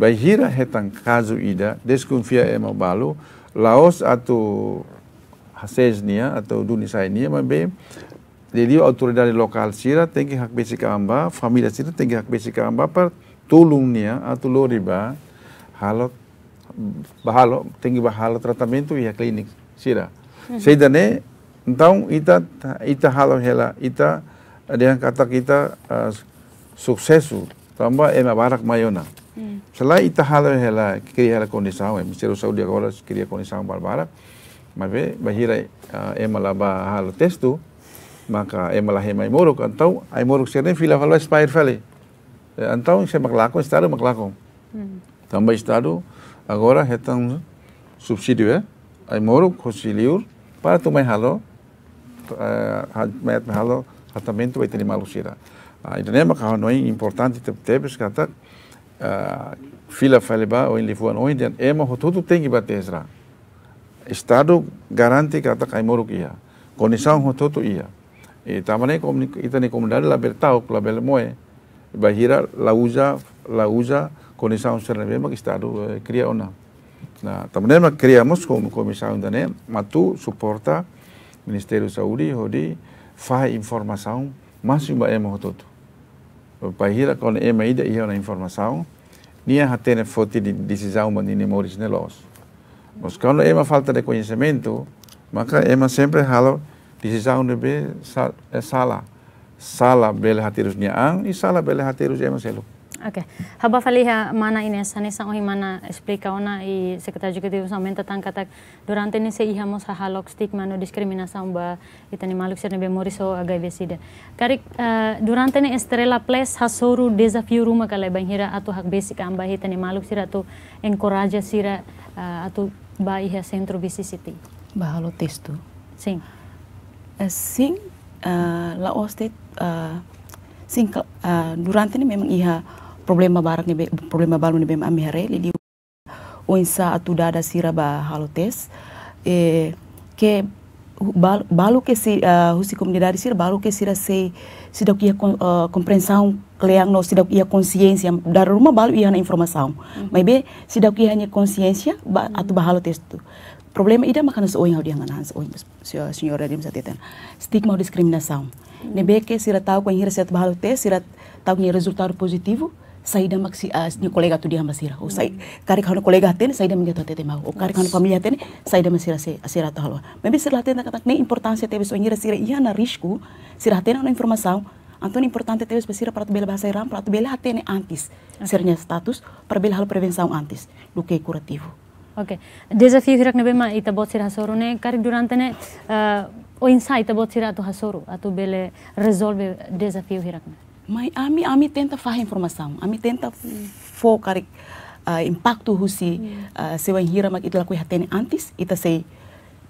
hira hetan kazu ida deskunfia e balu laos atau hasesnia atau nia mabe jadi dari lokal sira tinggi hak besi kamba família sira tinggi hak besi kamba para tulungnya atau loriba Halot, bahalo tinggi bahalo tratamento itu ya klinik sira uhum. seida né então ita ita halo hela ita yang kata kita uh, suksesu tambah ema barak mayona hmm. Selain kita ita halo hela kiri hela condição é mistério dia kiri kiri condição para barak mas bahira uh, eh, ema laba halo tu maka ema lah ema moruk então a moruk serne fila halo espair fale eh, então se maklakon estado maklakon uhum. Também Estado agora retão subsídio, é? Aí moro conciliar para tomar halo, met halo tratamento vai ter malucira. Aí nem mas não é importante ter tebes kata ah, fila faleba ou em ou em Dian, é mas tudo tem que bater esra. Estado garante kata aí moro ia. Condição tudo ia. E também como ita ne comunidade la bertau, la belmoe, que la usa, la usa colisão ser mesmo que estado cria eh, ou não. Na, também criamos como comissão da NEM, matu suporta Ministério da Saúde, onde faz informação mas ba ema hototo. hira kon ema ida ia na informação, nia hatene foti de decisão mandine moris nelos. Mas quando ema falta de conhecimento, maka ema sempre halo decisão nebe eh, sala. Sala bela hatirus nia ang, i sala hati hatirus ema selo. Ok. Haba faliha mana sani anesa ohi mana explica ona i secretario menta samenta tankatak durante mo sa halok stigma no diskriminasa ba itani maluk sir nebe moriso agai besida. Karik uh, durante ini estrela ples hasoru desafio ruma kala banhira atu hak basic amba hitani maluk sira atu encoraja sira uh, atu ba iha centro siti. Bahalo Sing, eh, sing sing uh, la ostet uh, sing uh, durante ni memang iha problema barang nebe problema balu ni memang amihare li di unsa atu dada sira ba halotes e ke bal, balu ke si uh, husi dari sira balu ke sira se se dok kon, uh, eh, compreensão leang no se dok ia rumah balu ia na informação mm -hmm. mas be dok hanya consciência ba, mm -hmm. halotes tu Problema ida makan so oing audiang anas oing senhora dim stigma o diskriminasau ne beke sira tau com hira set bahalo te sira tau ni resultado positivo. saida maksi as ah, ni kolega tu dia masira. O oh, sai kari kanu kolega ten saída minha tu tete mau. O oh, kari kanu familia ten saída masira se asira tu halo. Membe sira ten kata ne importância te so hira sira iya na risku sira ten na informasau Anton é importante ter específico para bela bahasa Iran, para bela atene antes, okay. sernya status, para bela hal prevenção antes, Luke que curativo. Oke, desa desafio hirak nebe ma ita botsir hasoru ne karik durante ne eh, o insa ita botsir atu hasoru atu bele resolve desafio hirak ne. Ma ami ami tenta fahe informasam, ami tenta fo karik eh, impactu husi yeah. uh, sewa hira mak ita lakui hatene antis ita sei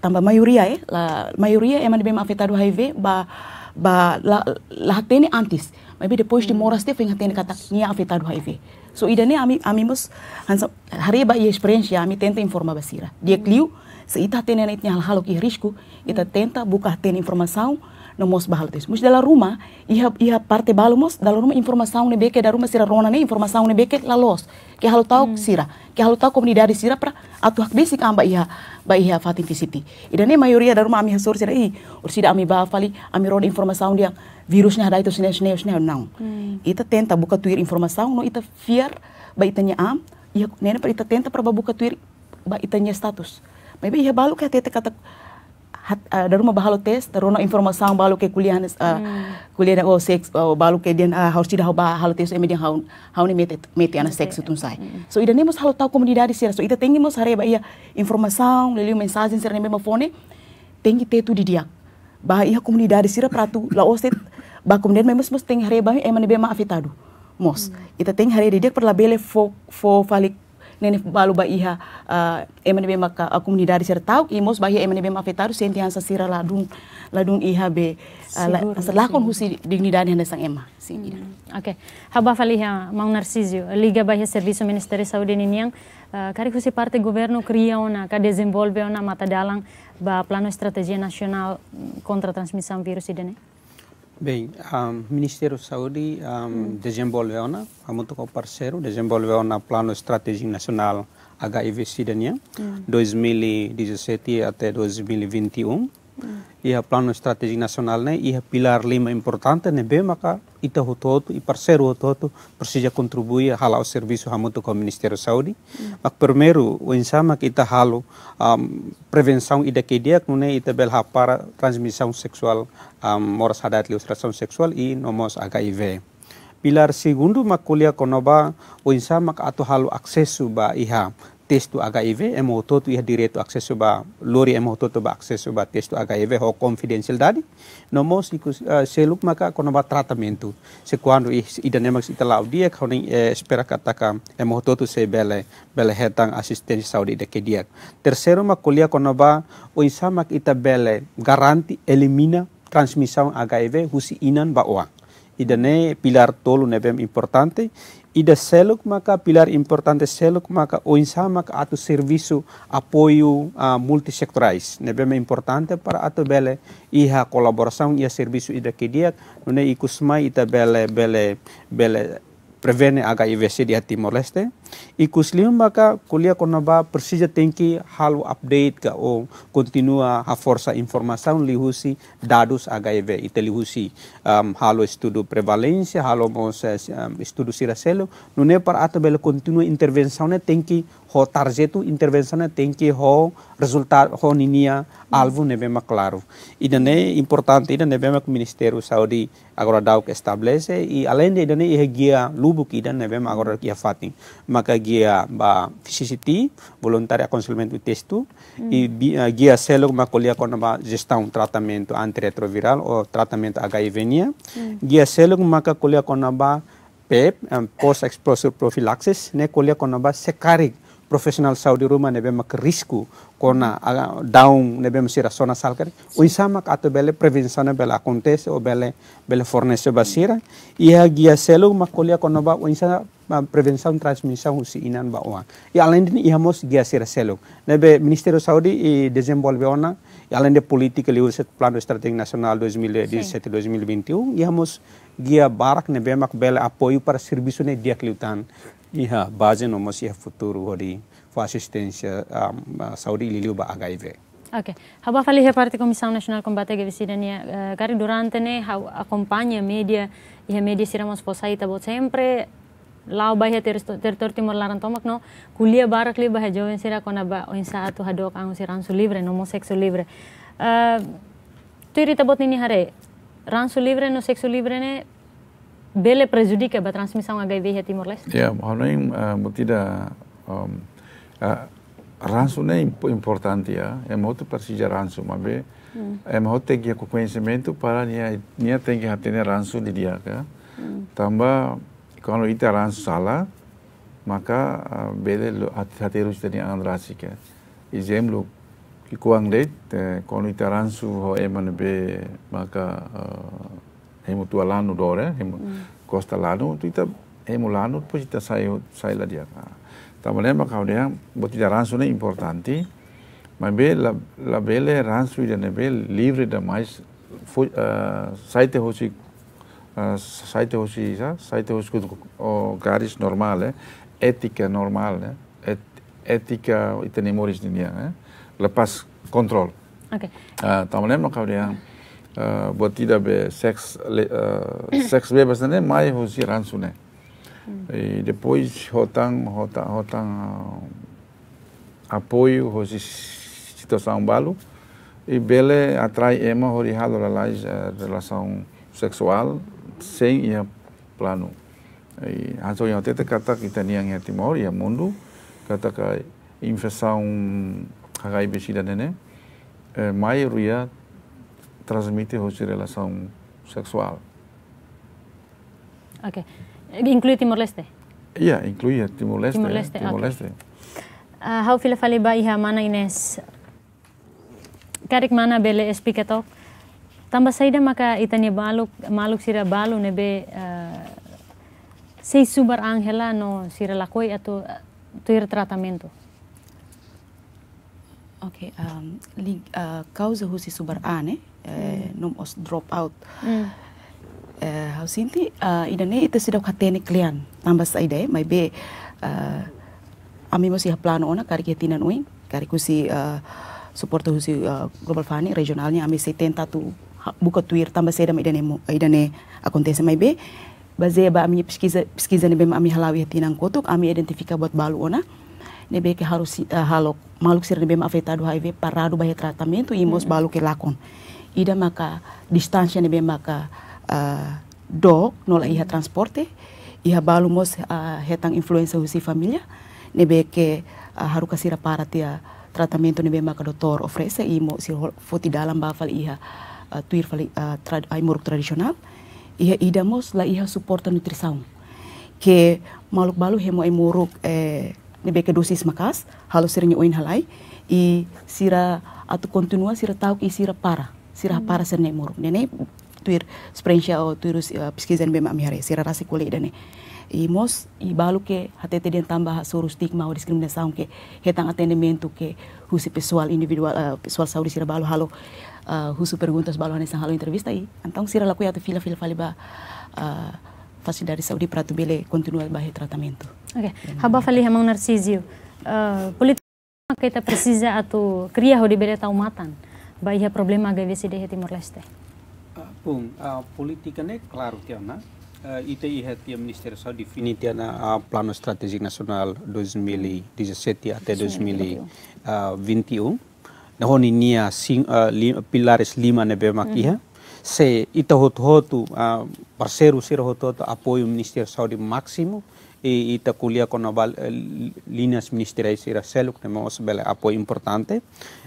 tambah mayoria eh la mayoria emang nebe ma afetado HIV ba ba la, la hatene antis. Mabe depois mm. di moras te fing hatene katak nia afetado HIV. So ida ni ami ami mus hansa hari ba experience ya ami tentu informa basira. Dia mm -hmm se ita tenen itnya hal halok risco ita tenta buka ten informasau no mos bahaltes mus dalam rumah iha iha parte balu mos rumah ruma informação ne beke dalam rumah sira rona ne informasau ne beke lalos ke halu tau hmm. sira ke halu tau dari sira pra atu hak basic amba iha ba iha fatin fisiti ida ne mayoria dalam rumah ami hasor sira i ursida ami bafali fali ami rona informasau dia virusnya ada itu sini sini sini não hmm. ita tenta buka tuir informasau no ita fear ba itanya am iya nene perita ita tenta pra buka tuir ba itanya status maybe ia balu ke tete kata hat, uh, eh, daruma bahalo tes informasi yang balu ke kuliah uh, hmm. kuliah oh seks, oh, balu ke dia uh, harus tidak halu tes emi dia hau hau ni mete mete anak seks itu sai hmm. so ida halu tahu tau di sira so ida tengi mos hareba iya, ia yang leliu mensagem sira nih fone tengi tetu di dia bah ia di sira pratu la oset oh, bah comunidade memos mos tengi hareba emi bema afetado mos hmm. ita tengi hareba dia perla bele fo fo falik nene balu ba iha eh, be maka a eh, comunidade ser tau e mos emene be ma fetaru senti hansa sira ladung ladung iha eh, be lakon husi dignidade hande sang ema sim hmm, oke haba ha mau narcisio liga bahia serviço ministério saúde niniang kari husi parte governo kria ona ka desenvolve ona mata dalang ba plano estratégia nasional mm, kontra a virus vírus Bem, um, o Ministério da Saúde um, desenvolveu, né, muito com o parceiro, desenvolveu na Plano Estratégico Nacional HIV Cidadania, hum. 2017 até 2021. Ia plano estratégico nacional né, iha pilar lima importante né bem maka ita hoto hoto e parceiro persija hoto precisa contribuir halau serviço hamuto com o Ministério da Saúde. Hmm. Mas primeiro o ensama que ita halu um, prevenção ida que dia que ita bel para transmissão seksual, um, moras hadat ilustração sexual e nomos HIV. Pilar segundo makulia konoba o ensama atu halu acesso ba iha test to agaive e moto to ihdire to access ba lori e moto to ba access ba test to agaive ho confidential dadi no mo si uh, seluk maka kono ba tratamento se quando i idonemax itala dia koning e espera eh, kataka e moto to se bele bele hetang asisten Saudi de que dia terceiro ma kolia kono ba o insama ita bele garanti elimina transmissão agaive husi inan ba oa idane pilar tolu nebem importante Ida seluk maka pilar importante seluk maka o insamak ato servisu apoio uh, multissectorais. Nebema importante para ato bele iha colaboração ia servisu ida kediak nune ikusmai ita bele bele bele prevene HIV di Timor Leste. e Ikuslim maka kuliah konaba persija tengki hal update ka o oh, continua a ah, força informação lihusi dados HIV ite lihusi um, halo estudo prevalência halo mos um, estudo siracelo nune par ata belo continua intervenção ne tengki ho tarjetu intervenção ne tengki ho resultado ho ninia alvo neve nevema claro ida idane importante idane nevema ku ministério saudi agora dau que estabelece e além de ida idane guia lubuki que idane nevema agora que fatin maka gia ba CCT, voluntária, aconselhamento do texto, hum. e eh, guia selo ma colia quando ba gestão tratamento antirretroviral ou tratamento HIV-NIA, hum. Mm. guia selo maka colher quando ba PEP, um, eh, post exposure prophylaxis, ne colia quando ba secarig profissional saúde ruma nebe mak risco kona aga daum nebe mesira sona salkari uisama kato bele prevenzione bele akontese o bele bele fornece basira ia gia selu makolia kono ba uisa prevenzione transmissão si inan ba oan ia além de ia mos gia sira selu nebe ministero saudi i desenvolve ona alende além de set plan do estratégico nacional 2017 2021 e e e um, ia mos gia barak nebe mak bele apoyu para serviço ne dia kliutan ia base no mos ia futuro com a assistência à saúde e a Ok. Haba fali reparte Comissão Nacional Combate à Cidadania. gari durante ne acompanha media e a media siramos posaita bo sempre lau ter ter timor laran tomak no kulia barak li he joven sira kona ba uh, tu atu hadok ang siran su libre no sexo libre. Uh, Tuiri tabot nini hare ransu libre no sexo libre ne bele prejudica ba transmissão HIV Timor Leste? Yeah, uh, halain mutida um, Ah, ransom ah. é importante, é muito para persija ransu ransom, mas é muito tem que ter conhecimento para nia nia tem que ter ransom di dia, kan? Tambah eh, kalau itu ransom salah, maka lo hati-hati harus dari rasi ke. Izem lu kuang te kalau ita ransom ho eman be maka ah, hemu tua lanu dore, hemu kosta lanu, tu ita hemu lanu pun kita saya lah dia Ka. Stiamo kau che abbiamo bottiglia ransu ne importanti, ma be la, la bele ransu e ne be livre da mais fu, uh, saite hoci uh, eh, saite sa saite hoci kut o garis normale, eh? etika normale, et, etika itenimoris moris dia eh? lepas kontrol. Oke. Okay. Uh, Tamu lembra kau dia uh, botida be seks le, uh, seks bebas ne mai hosi ransu ne. E depois rotam, rotam, rotam ah, apoio, hoje situação balo. E bele atrai ema horihado lalais eh, relação sexual, sem ia plano. E hanso yang tete kata kita niang ya timor ia mundu kata que infeção hagai besi dan nene eh, maioria transmite hoje relação sexual. Okay. Eh, incluye Timor Leste. Iya, yeah, incluye Timor Leste. Timor Leste. Timor Leste. Hau eh, fila fali ba iha mana ines karik mana bele SP ketok tambah saida maka itani baluk maluk sira balu nebe uh, sei subar angela no sira lakoi atau tuir tratamento Okay, um, lig, uh, husi subar ane, eh, mm. num os drop out. Mm. Eh, hausinti eh, idane ita sidok khatene klian tambas ide eh. mai be ami masih plano ona kari ketinan uin kari kusi support husi global fani regionalnya ami seten tatu buka tuir tambah seda mai idane idane akontese mai be baze ba ami pesquisa pesquisa ma ami halawi hatinan kotuk ami identifika buat balu ona nebe ke harus halok maluk sir nebe afetado HIV parado bahia tratamento e imos hmm. balu ke lakon ida maka distansi nebe maka Uh, do nola iha transporte iha balu mos uh, hetang influenza husi familia nebe ke uh, haru kasira para tia tratamento nebe maka doutor ofrece imo si foti dalam bafal iha uh, tuir fali uh, tra, muruk tradisional iha ida mos la iha suporta nutrisaun ke maluk balu hemo muruk eh, nebe ke dosis makas halus sirnya oin halai i sira atau kontinua sira tau i sira para sira para sene muruk nene tuir sprensha o tuirus uh, eh, piskizan bema amihare sira rasi kule idane i mos i balu ke hatete den tambah suru stigma o diskriminasaun ke hetang atendimento ke husi pessoal individual uh, eh, pessoal sirah sira balu halo uh, husu perguntas balu hanesang halo entrevista i antong sira laku yatu fila fila faliba uh, facilidade dari saudi Pratu bele kontinual bahaya tratamento ok haba fali hamang narcisio uh, politik kita presiza atau kriya ho di dibere taumatan baia problema HVCD Timor Leste pung uh, politikane claro tiana uh, ITI hatia Ministério só definite na uh, Plano Estratégico nasional 2017 até 2021. Na honi nia pilaris lima nebe makiha. Mm. Se itu hot hotu parceiro ser hot hotu apoio Ministério Saúde máximo e ita kulia com linhas ministeriais ira seluk nemo apoio importante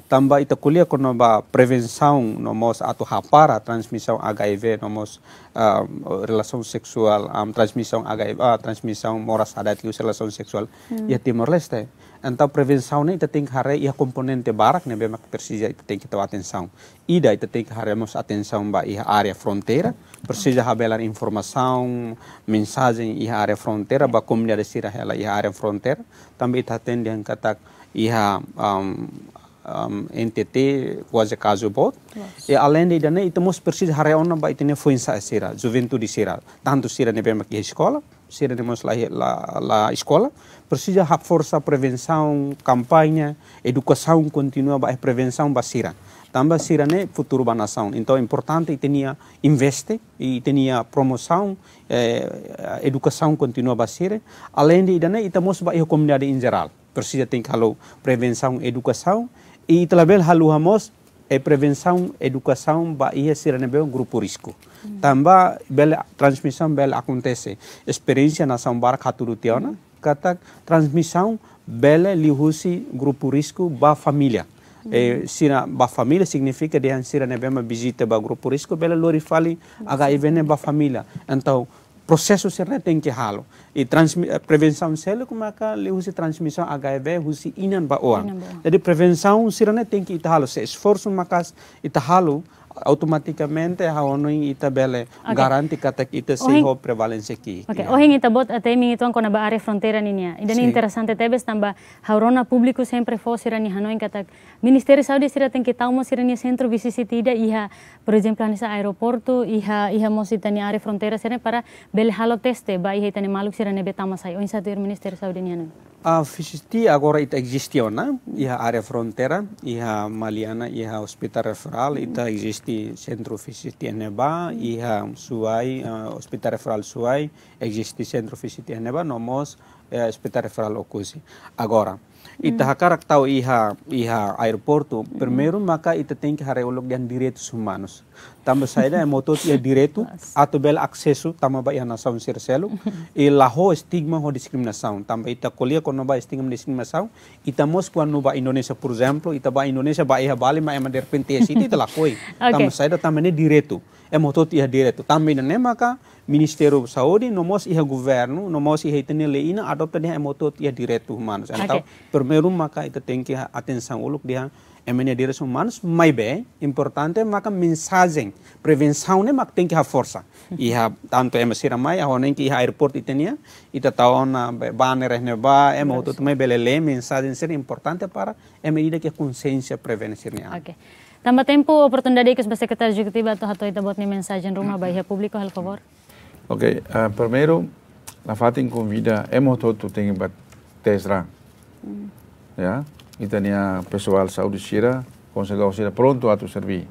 tamba kuliah kono ba prevensaun nomos atau hapara transmisi HIV nomos uh, um, seksual seksual um, transmissão HIV uh, moras adat lius relação seksual hmm. ia Timor Leste entah prevensaun ne tem ting hare ia komponente barak ne bemak persija tem que kita atenção ida ting hare mos atenção ba ia area frontier persija habelan informasaun mensajeng ia area frontier ba comunidade sirah ela ia area frontier também ita yang katak ia um, um, NTT quase caso bot e além de dane itu mos persis hareona ba itene fuinsa sira juventude sira tanto sira ne bema ki escola sira ne mos la la, la escola precisa ha força prevenção campanha educação contínua ba prevenção ba sira também sira ne futuro ba nação então é importante itenia investe e tinha promoção eh, educação contínua ba sira além de dane itu mos ba comunidade em geral precisa tem que prevenção educação e também alugamos é prevenção, educação, Bahia um grupo risco. Uhum. Mm. Também, bela transmissão bela acontece. Experiência na São Barca caturutiana. uhum. kata transmissão bela lihusi grupo risco ba família. Uhum. Mm. É, eh, sina ba família significa de ansira nebema visita ba grupo risco bela lori fali uhum. Mm. aga evene ba família. Então, proses usirnya tengki halu. I prevenção selo maka li husi transmissão HIV husi inan ba oan. Jadi prevenção usirnya tengki itahalo se esforço makas itahalo halu automaticamente ha in ita bele okay. garanti katek ita si ho prevalência Oke, Okay, yeah. ohen ita bot até mim então kona ba are frontera ninia. E dan sí. interessante tebes tamba haurona publiku sempre fosse rani hanoi katak ministeri saudi e sira tem que tau mo sira visi si tida iha, e por exemplo, anisa aeroporto iha e iha mo si tani are frontera sira para bele halo teste ba iha tani maluk sira sai. Oin sa satu ministeri saudi ni hanoi. A fisiti agora ita existiona, iha área frontera, iha Maliana, iha Hospital Referral, ita existi Centro Fisti Eneba, iha Suai, uh, Hospital Referral Suai, existi Centro fisiti Eneba, nomos uh, Hospital Referral okusi. Agora, Ita mm. hakarak tau iha iha airportu, permeru maka ita tengki hare hareolog yang diretu sumanus. Tamba emotot é motos ia diretu atau bel aksesu tambah ba ia nação circelo e laho stigma ho discriminação. tambah ita kolia quando ba estigma Ita mos kuan ba Indonesia por exemplo, ita ba Indonesia ba ia Bali ma ema de repente ita lakoi. *laughs* Tamba saida tamba ne direito. É motos ia diretu Tamba maka Ministeru Saudi nomos iha governo, nomos iha itu nilai ina adopta dia emoto dia diretu manus atau okay. maka itu tem que uluk dia emenya diretu manus mai be importante maka mensajeng, prevensau ne mak forsa, ha a iha tanto em ah, mai a honen que ia itu nia ita taon banner ne ba, emoto mai belele mensagem ser importante para em medida konsensia consciência prevenir ne. Tambah tempo oportunidade que o secretário executivo atau atau ita buat nih mensajeng rumah bahia publiko hal favor. Ok, uh, primeiro, a Fatin convida, hemos é todo tem Tesla. Hum. Yeah? E tem a pessoal saúde Shira, conselho Shira pronto a tu servir.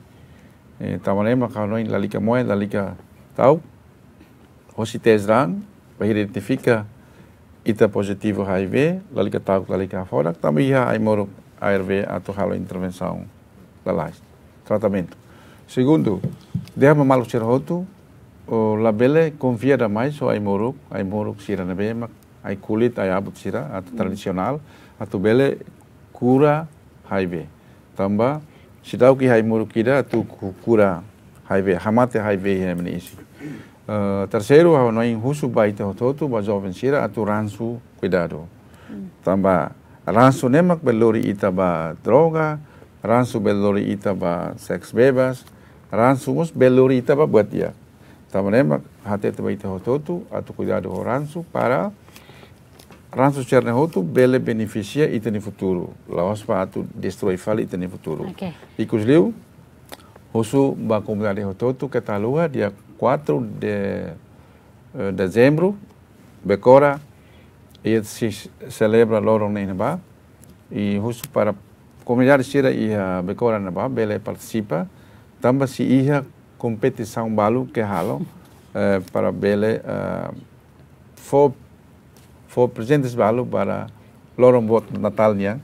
Eh, Tamalema, tá Kanoin, é Lalika Moe, Lalika Tau. Hoje Tesla, vai identificar ita positivo HIV, Lalika Tau, Lalika Fora, também aí moro ARV, a tu halo intervenção da LAIS. Tratamento. Segundo, derrama malucir roto, o labele confiera mai so ai moruk, ai moruk sira na mak ai kulit ai abut sira atau mm. tradisional atau bele kura be. Tambah sitau ki hai moruk kira tu kura be hamate be hi meni isi. Uh, mm. eh, terceiro hau noin husu te hototu ba joven sira atau ransu kuidado. Mm. Tambah ransu nemak belori ita ba droga, ransu belori ita ba seks bebas, ransu mus belori ita ba buat dia. Também hater também tem rototo, ato cuidado o ranço para ranço cerna roto bele beneficia e futuro. Lawas para ato destrói fale e futuro. Okay. E cusliu, rosso ba comunidade rototo catalua dia 4 de eh, dezembro, becora e se celebra loro nenba e rosso para comunidade cira e a becora nenba bele participa, também se ia competição balu que halo eh, para bele eh, for for presentes balu para lorong buat Natalnya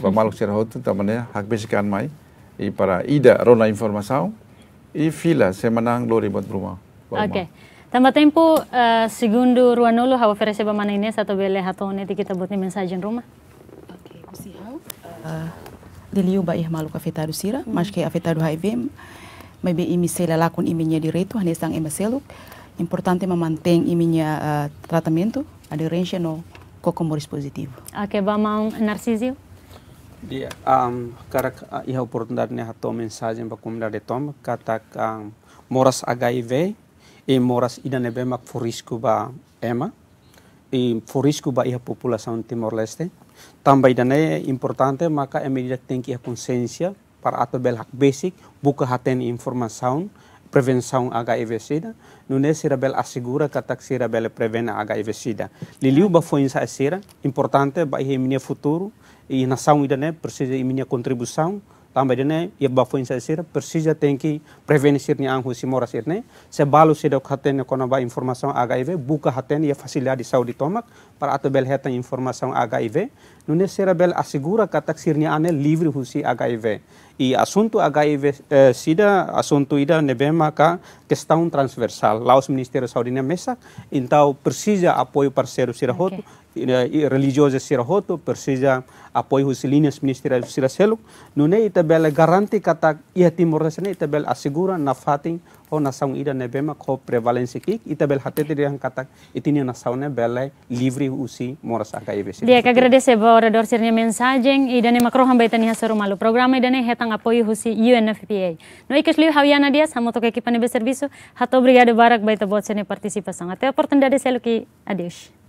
pemaluk serhotu tamane hak besikan mai i para ida rona informasau, i fila semanang lori buat rumah. Oke. tambah tempo uh, eh, segundo ruanulu hawa ferese bamana ini satu bele hatone ti kita buatnya mensajen rumah. Oke, okay, musihau. Uh, eh, diliu ba ih maluka afetado sira, masih que afetado HIV maybe imi sela lakon imi iminha direito, ane sang imi seluk Importante imi iminha uh, eh, tratamento, range no kokomoris positivo. A ba vamos, Narciso? di um, cara, eh, iha oportunidade né, hato mensagem para a comunidade toma, um, moras HIV e moras ida nebe mak forisku ba ema e forisku ba iha população Timor Leste. Também ida importante maka emedida ida tem para ato belak basic buka haten informação prevenção aga evesida nune sira bel asigura katak sira bel prevena aga evesida Liliu ba foi insa sira, importante ba e minia futuro e nação ida né precisa e minha contribuição ida ne e ba foi insa sira precisa tem que prevenir sirni anhu simora sirne se balu sida haten kona ba aga HIV buka haten ia facilidade saudi tomak para ato bela informasau aga HIV Nune Serabel assegura que a taxirniane livre husi HIV. I asunto HIV eh, sida asunto ida nebema ka questão transversal. Laos os ministérios saudina mesa, intau persija apoio parceiro sirahoto, okay. religioso sirahoto, persija apoio husi linhas ministeriais siraselo. Nune itabel garanti kata ia timor rasene itabel assegura na ho nasaung ida nebema ko prevalensi kik ita bel hate tiri yang katak itini nasaune bela livri usi moras aka si. dia ka agradece bora dorsirnya mensagem ida ne makro hamba itani hasaru malu program ida ne hetang apoi husi UNFPA no ikes liu hawiana dia samoto to kekipane be servisu hato obrigado barak baita bot sene participação até a oportunidade selo que